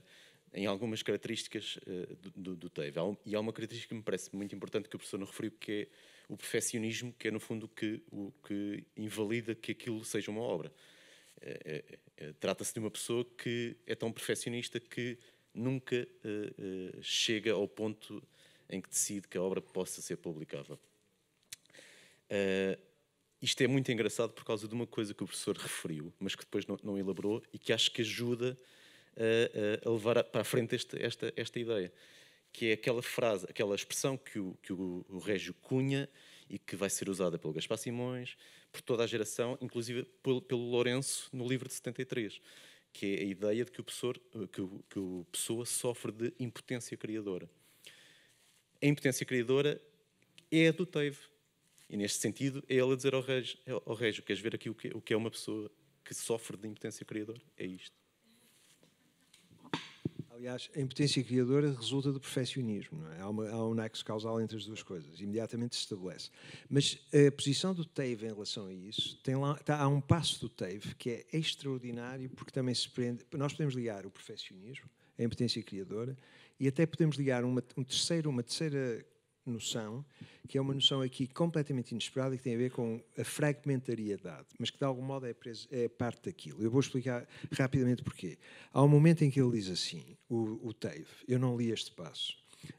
em algumas características eh, do, do Teve. E há uma característica que me parece muito importante que o professor não referiu, que é o perfeccionismo, que é, no fundo, que, o que invalida que aquilo seja uma obra. É, é, é, trata-se de uma pessoa que é tão perfeccionista que nunca uh, uh, chega ao ponto em que decide que a obra possa ser publicada. Uh, eh, isto é muito engraçado por causa de uma coisa que o professor referiu, mas que depois não, não elaborou e que acho que ajuda a, a levar para a frente este, esta, esta ideia, que é aquela frase, aquela expressão que o, que o, o Régio cunha e que vai ser usada pelo Gaspar Simões, por toda a geração, inclusive pelo, pelo Lourenço no livro de 73, que é a ideia de que o, pessoa eh, que, o, que o pessoa sofre de impotência criadora. A impotência criadora é a do Teve. E neste sentido, é ele a dizer ao Reis, ao Reis queres ver aqui o que, o que é uma pessoa que sofre de impotência criadora? É isto. Aliás, a impotência criadora resulta do perfeccionismo, é? há, uma, há, um nexo causal entre as duas coisas, imediatamente se estabelece. Mas a posição do Teve em relação a isso, tem lá, está, há um passo do Teve que é extraordinário, porque também se prende. Nós podemos ligar o perfeccionismo, a impotência criadora, e até podemos ligar uma, um terceiro, uma terceira noção, que é uma noção aqui completamente inesperada que tem a ver com a fragmentariedade, mas que de algum modo é, preso, é parte daquilo. Eu vou explicar rapidamente porquê. Há um momento em que ele diz assim, o, o Teve, eu não li este passo,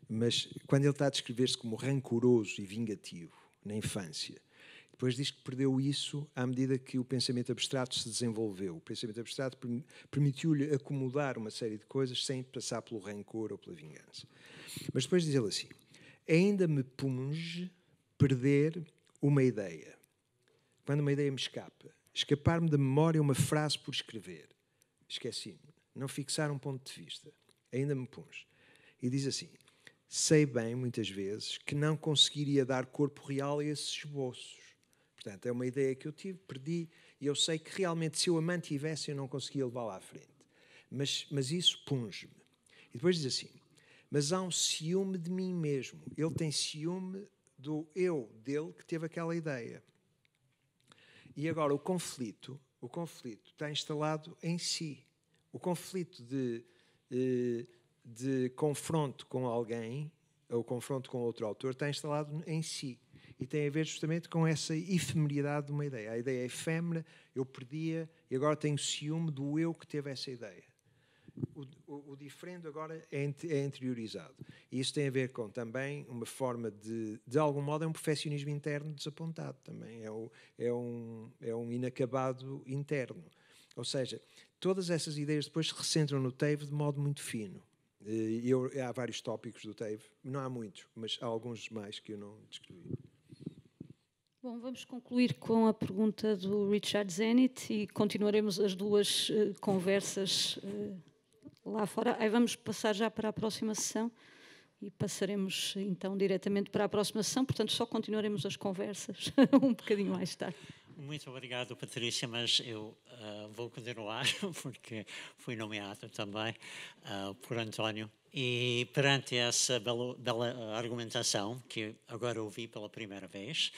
mas quando ele está a descrever-se como rancoroso e vingativo na infância, depois diz que perdeu isso à medida que o pensamento abstrato se desenvolveu. O pensamento abstrato permitiu-lhe acomodar uma série de coisas sem passar pelo rancor ou pela vingança. Mas depois diz ele assim: ainda me punge perder uma ideia. Quando uma ideia me escapa, escapar-me da memória é uma frase por escrever. Esqueci-me. Não fixar um ponto de vista. Ainda me punge. E diz assim: Sei bem, muitas vezes, que não conseguiria dar corpo real a esses esboços. Portanto, é uma ideia que eu tive, perdi, e eu sei que realmente se eu a mantivesse eu não conseguia levá-la à frente. Mas, mas isso punge-me. E depois diz assim: mas há um ciúme de mim mesmo. Ele tem ciúme do eu dele que teve aquela ideia. E agora o conflito, o conflito está instalado em si. O conflito de, eh, de confronto com alguém ou confronto com outro autor está instalado em si e tem a ver justamente com essa efemeridade de uma ideia. A ideia é efêmera, eu perdia e agora tenho ciúme do eu que teve essa ideia o, o, o, diferendo agora é, é, interiorizado. E isso tem a ver com também uma forma de, de algum modo, é um perfeccionismo interno desapontado também, é, o, é, um, é um inacabado interno. Ou seja, todas essas ideias depois se recentram no Teve de modo muito fino. Eh, eu, há vários tópicos do Teve, não há muitos, mas há alguns mais que eu não descrevi. Bom, vamos concluir com a pergunta do Richard Zenit e continuaremos as duas uh, conversas uh, lá fora. Aí vamos passar já para a próxima sessão e passaremos então diretamente para a próxima sessão, portanto só continuaremos as conversas (laughs) um bocadinho mais tarde. Muito obrigado, Patrícia, mas eu uh, vou continuar, (laughs) porque fui nomeado também uh, por António. E perante essa bela, bela argumentação, que agora ouvi pela primeira vez,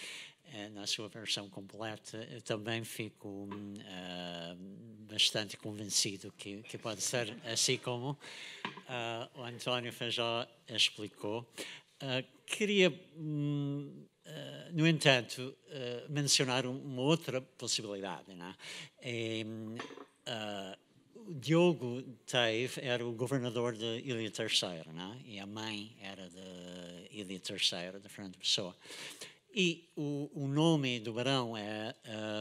é, na sua versão completa, eu também fico uh, bastante convencido que, que, pode ser, assim como uh, o António Feijó explicou. Uh, queria, um, no entanto, mencionar uma outra possibilidade. Não é? é hum, Diogo Teve era o governador de Ilha Terceira, é? e a mãe era de Ilha Terceira, de Fernando Pessoa. E o, o nome do barão é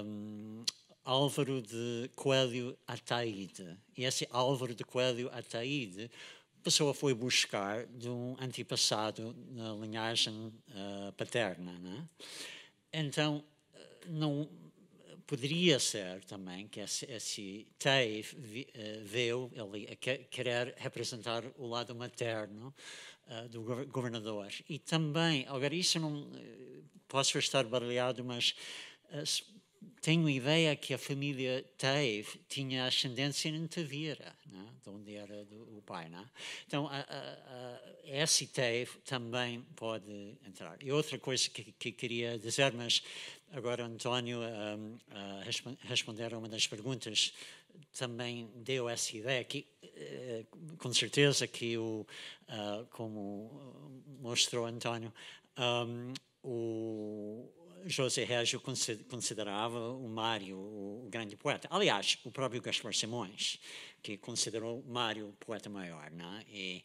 um, ehm, Álvaro de Coelho Ataíde. E esse Álvaro de Coelho Ataíde, a pessoa foi buscar de um antepassado na linhagem uh, paterna. Né? Então, eh, não, poderia ser também que esse, esse TEI veio ele querer representar o lado materno uh, do governador. E também, agora isso não eh, posso estar baralhado, mas uh, tenho a ideia que a família Teve tinha ascendência em Tavira, né? de onde era do, o pai. Né? Então, a, a, a, esse Teve também pode entrar. E outra coisa que, que queria dizer, mas agora António um, a ah, responder a uma das perguntas também deu essa ideia que eh, com certeza que o uh, como mostrou António um, o José Régio considerava o Mário o grande poeta aliás o próprio Gaspar Simões que considerou Mário poeta maior, né? e,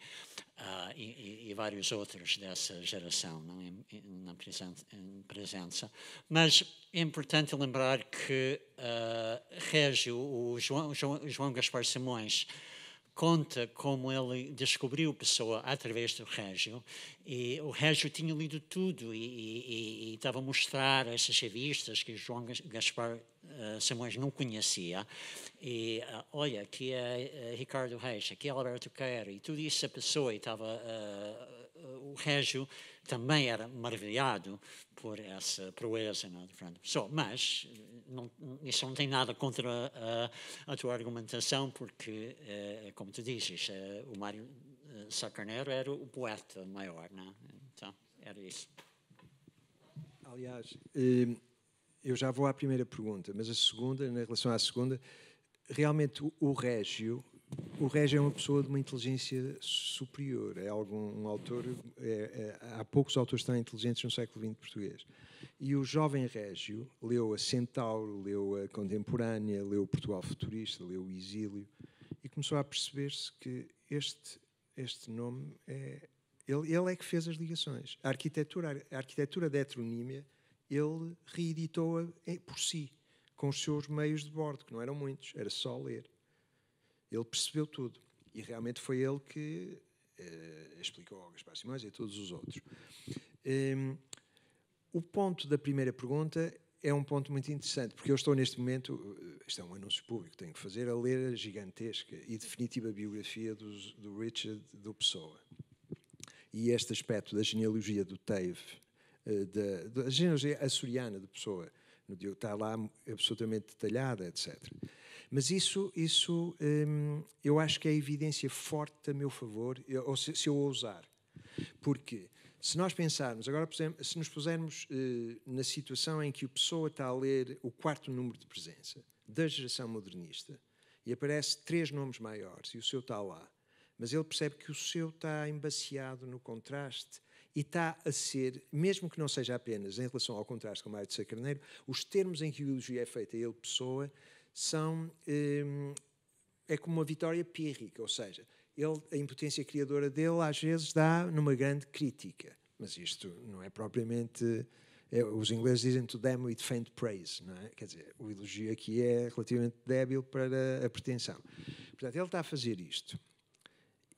uh, e, e, vários outros dessa geração não? Em, é? na presença, presença. Mas é importante lembrar que uh, ah, Régio, o João, João, João Gaspar Simões, conta como ele descobriu Pessoa através do Régio. E o Régio tinha lido tudo e, e, e, estava a mostrar essas revistas que João Gaspar uh, Simões não conhecia. E uh, olha, aqui é uh, Ricardo Reis, aqui é Alberto Cairo, e tudo isso a pessoa estava. o Régio também era maravilhado por essa proeza. Não, é? portanto, só, mas não, isso não tem nada contra a, a tua argumentação, porque, é, como tu dizes, é, o Mário eh, Sacarneiro era o poeta maior. Não? É? Então, era isso. Aliás, eu já vou à primeira pergunta, mas a segunda, na relação à segunda, realmente o Régio o Régio é uma pessoa de uma inteligência superior. É algum um autor. É, é, há poucos autores tão inteligentes no século XX português. E o jovem Régio leu a Centauro, leu a Contemporânea, leu Portugal Futurista, leu o Exílio e começou a perceber-se que este, este nome é. Ele, ele é que fez as ligações. A arquitetura, a arquitetura da heteronímia, ele reeditou-a eh, por si, com os seus meios de bordo, que não eram muitos, era só ler ele percebeu tudo. E realmente foi ele que uh, explicou ao Gaspar Simões e a todos os outros. Um, ehm, o ponto da primeira pergunta é um ponto muito interessante, porque eu estou neste momento, eh, isto é um anúncio público, tenho que fazer, a ler a gigantesca e definitiva biografia do Richard do Pessoa. E este aspecto da genealogia do Teve, eh, da, da genealogia açoriana do Pessoa, no Diogo está lá absolutamente detalhada, etc. Mas isso, isso hum, eu acho que é evidência forte a meu favor, eu, ou se, se, eu ousar. Porque se nós pensarmos, agora se nos pusermos uh, na situação em que o Pessoa está a ler o quarto número de presença da geração modernista e aparece três nomes maiores e o seu está lá, mas ele percebe que o seu está embaciado no contraste e está a ser, mesmo que não seja apenas em relação ao contraste com Mário de Sá Carneiro, os termos em que o elogio é feito a ele, pessoa, são. Hum, é como uma vitória pírrica, ou seja, ele, a impotência criadora dele às vezes dá numa grande crítica, mas isto não é propriamente. É, os ingleses dizem to demo e faint praise, não é? Quer dizer, o elogio aqui é relativamente débil para a pretensão. Portanto, ele está a fazer isto.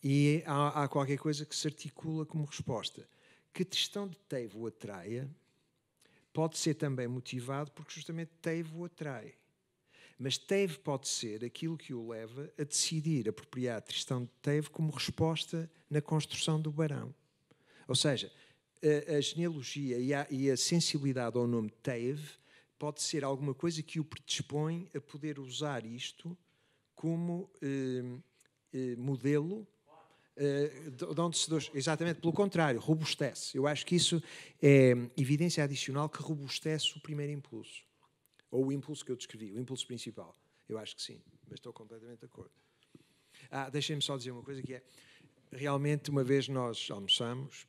E há, há qualquer coisa que se articula como resposta que Tristão de Teivo atraia pode ser também motivado porque justamente Teivo atrai. Mas Teve pode ser aquilo que o leva a decidir apropriar Tristão de Teve como resposta na construção do Barão. Ou seja, a, a genealogia e a, e a, sensibilidade ao nome Teve pode ser alguma coisa que o predispõe a poder usar isto como eh, eh, modelo eh, se dois. Exatamente pelo contrário, robustece. Eu acho que isso é evidência adicional que robustece o primeiro impulso. Ou o impulso que eu descrevi, o impulso principal. Eu acho que sim, mas estou completamente de acordo. Ah, deixem-me só dizer uma coisa que é, realmente uma vez nós almoçamos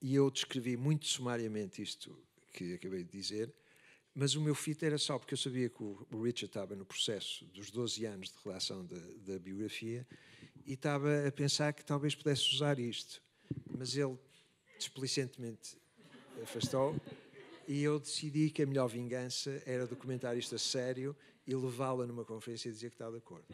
e eu descrevi muito sumariamente isto que acabei de dizer, mas o meu fito era só porque eu sabia que o Richard estava no processo dos 12 anos de relação da biografia e estava a pensar que talvez pudesse usar isto. Mas ele desplicentemente afastou e eu decidi que a melhor vingança era documentar isto a sério e levá-la numa conferência e dizer que está de acordo.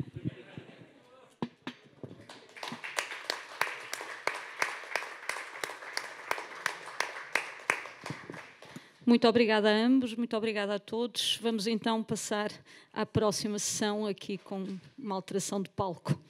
Muito obrigada a ambos, muito obrigada a todos. Vamos então passar à próxima sessão aqui com uma alteração de palco.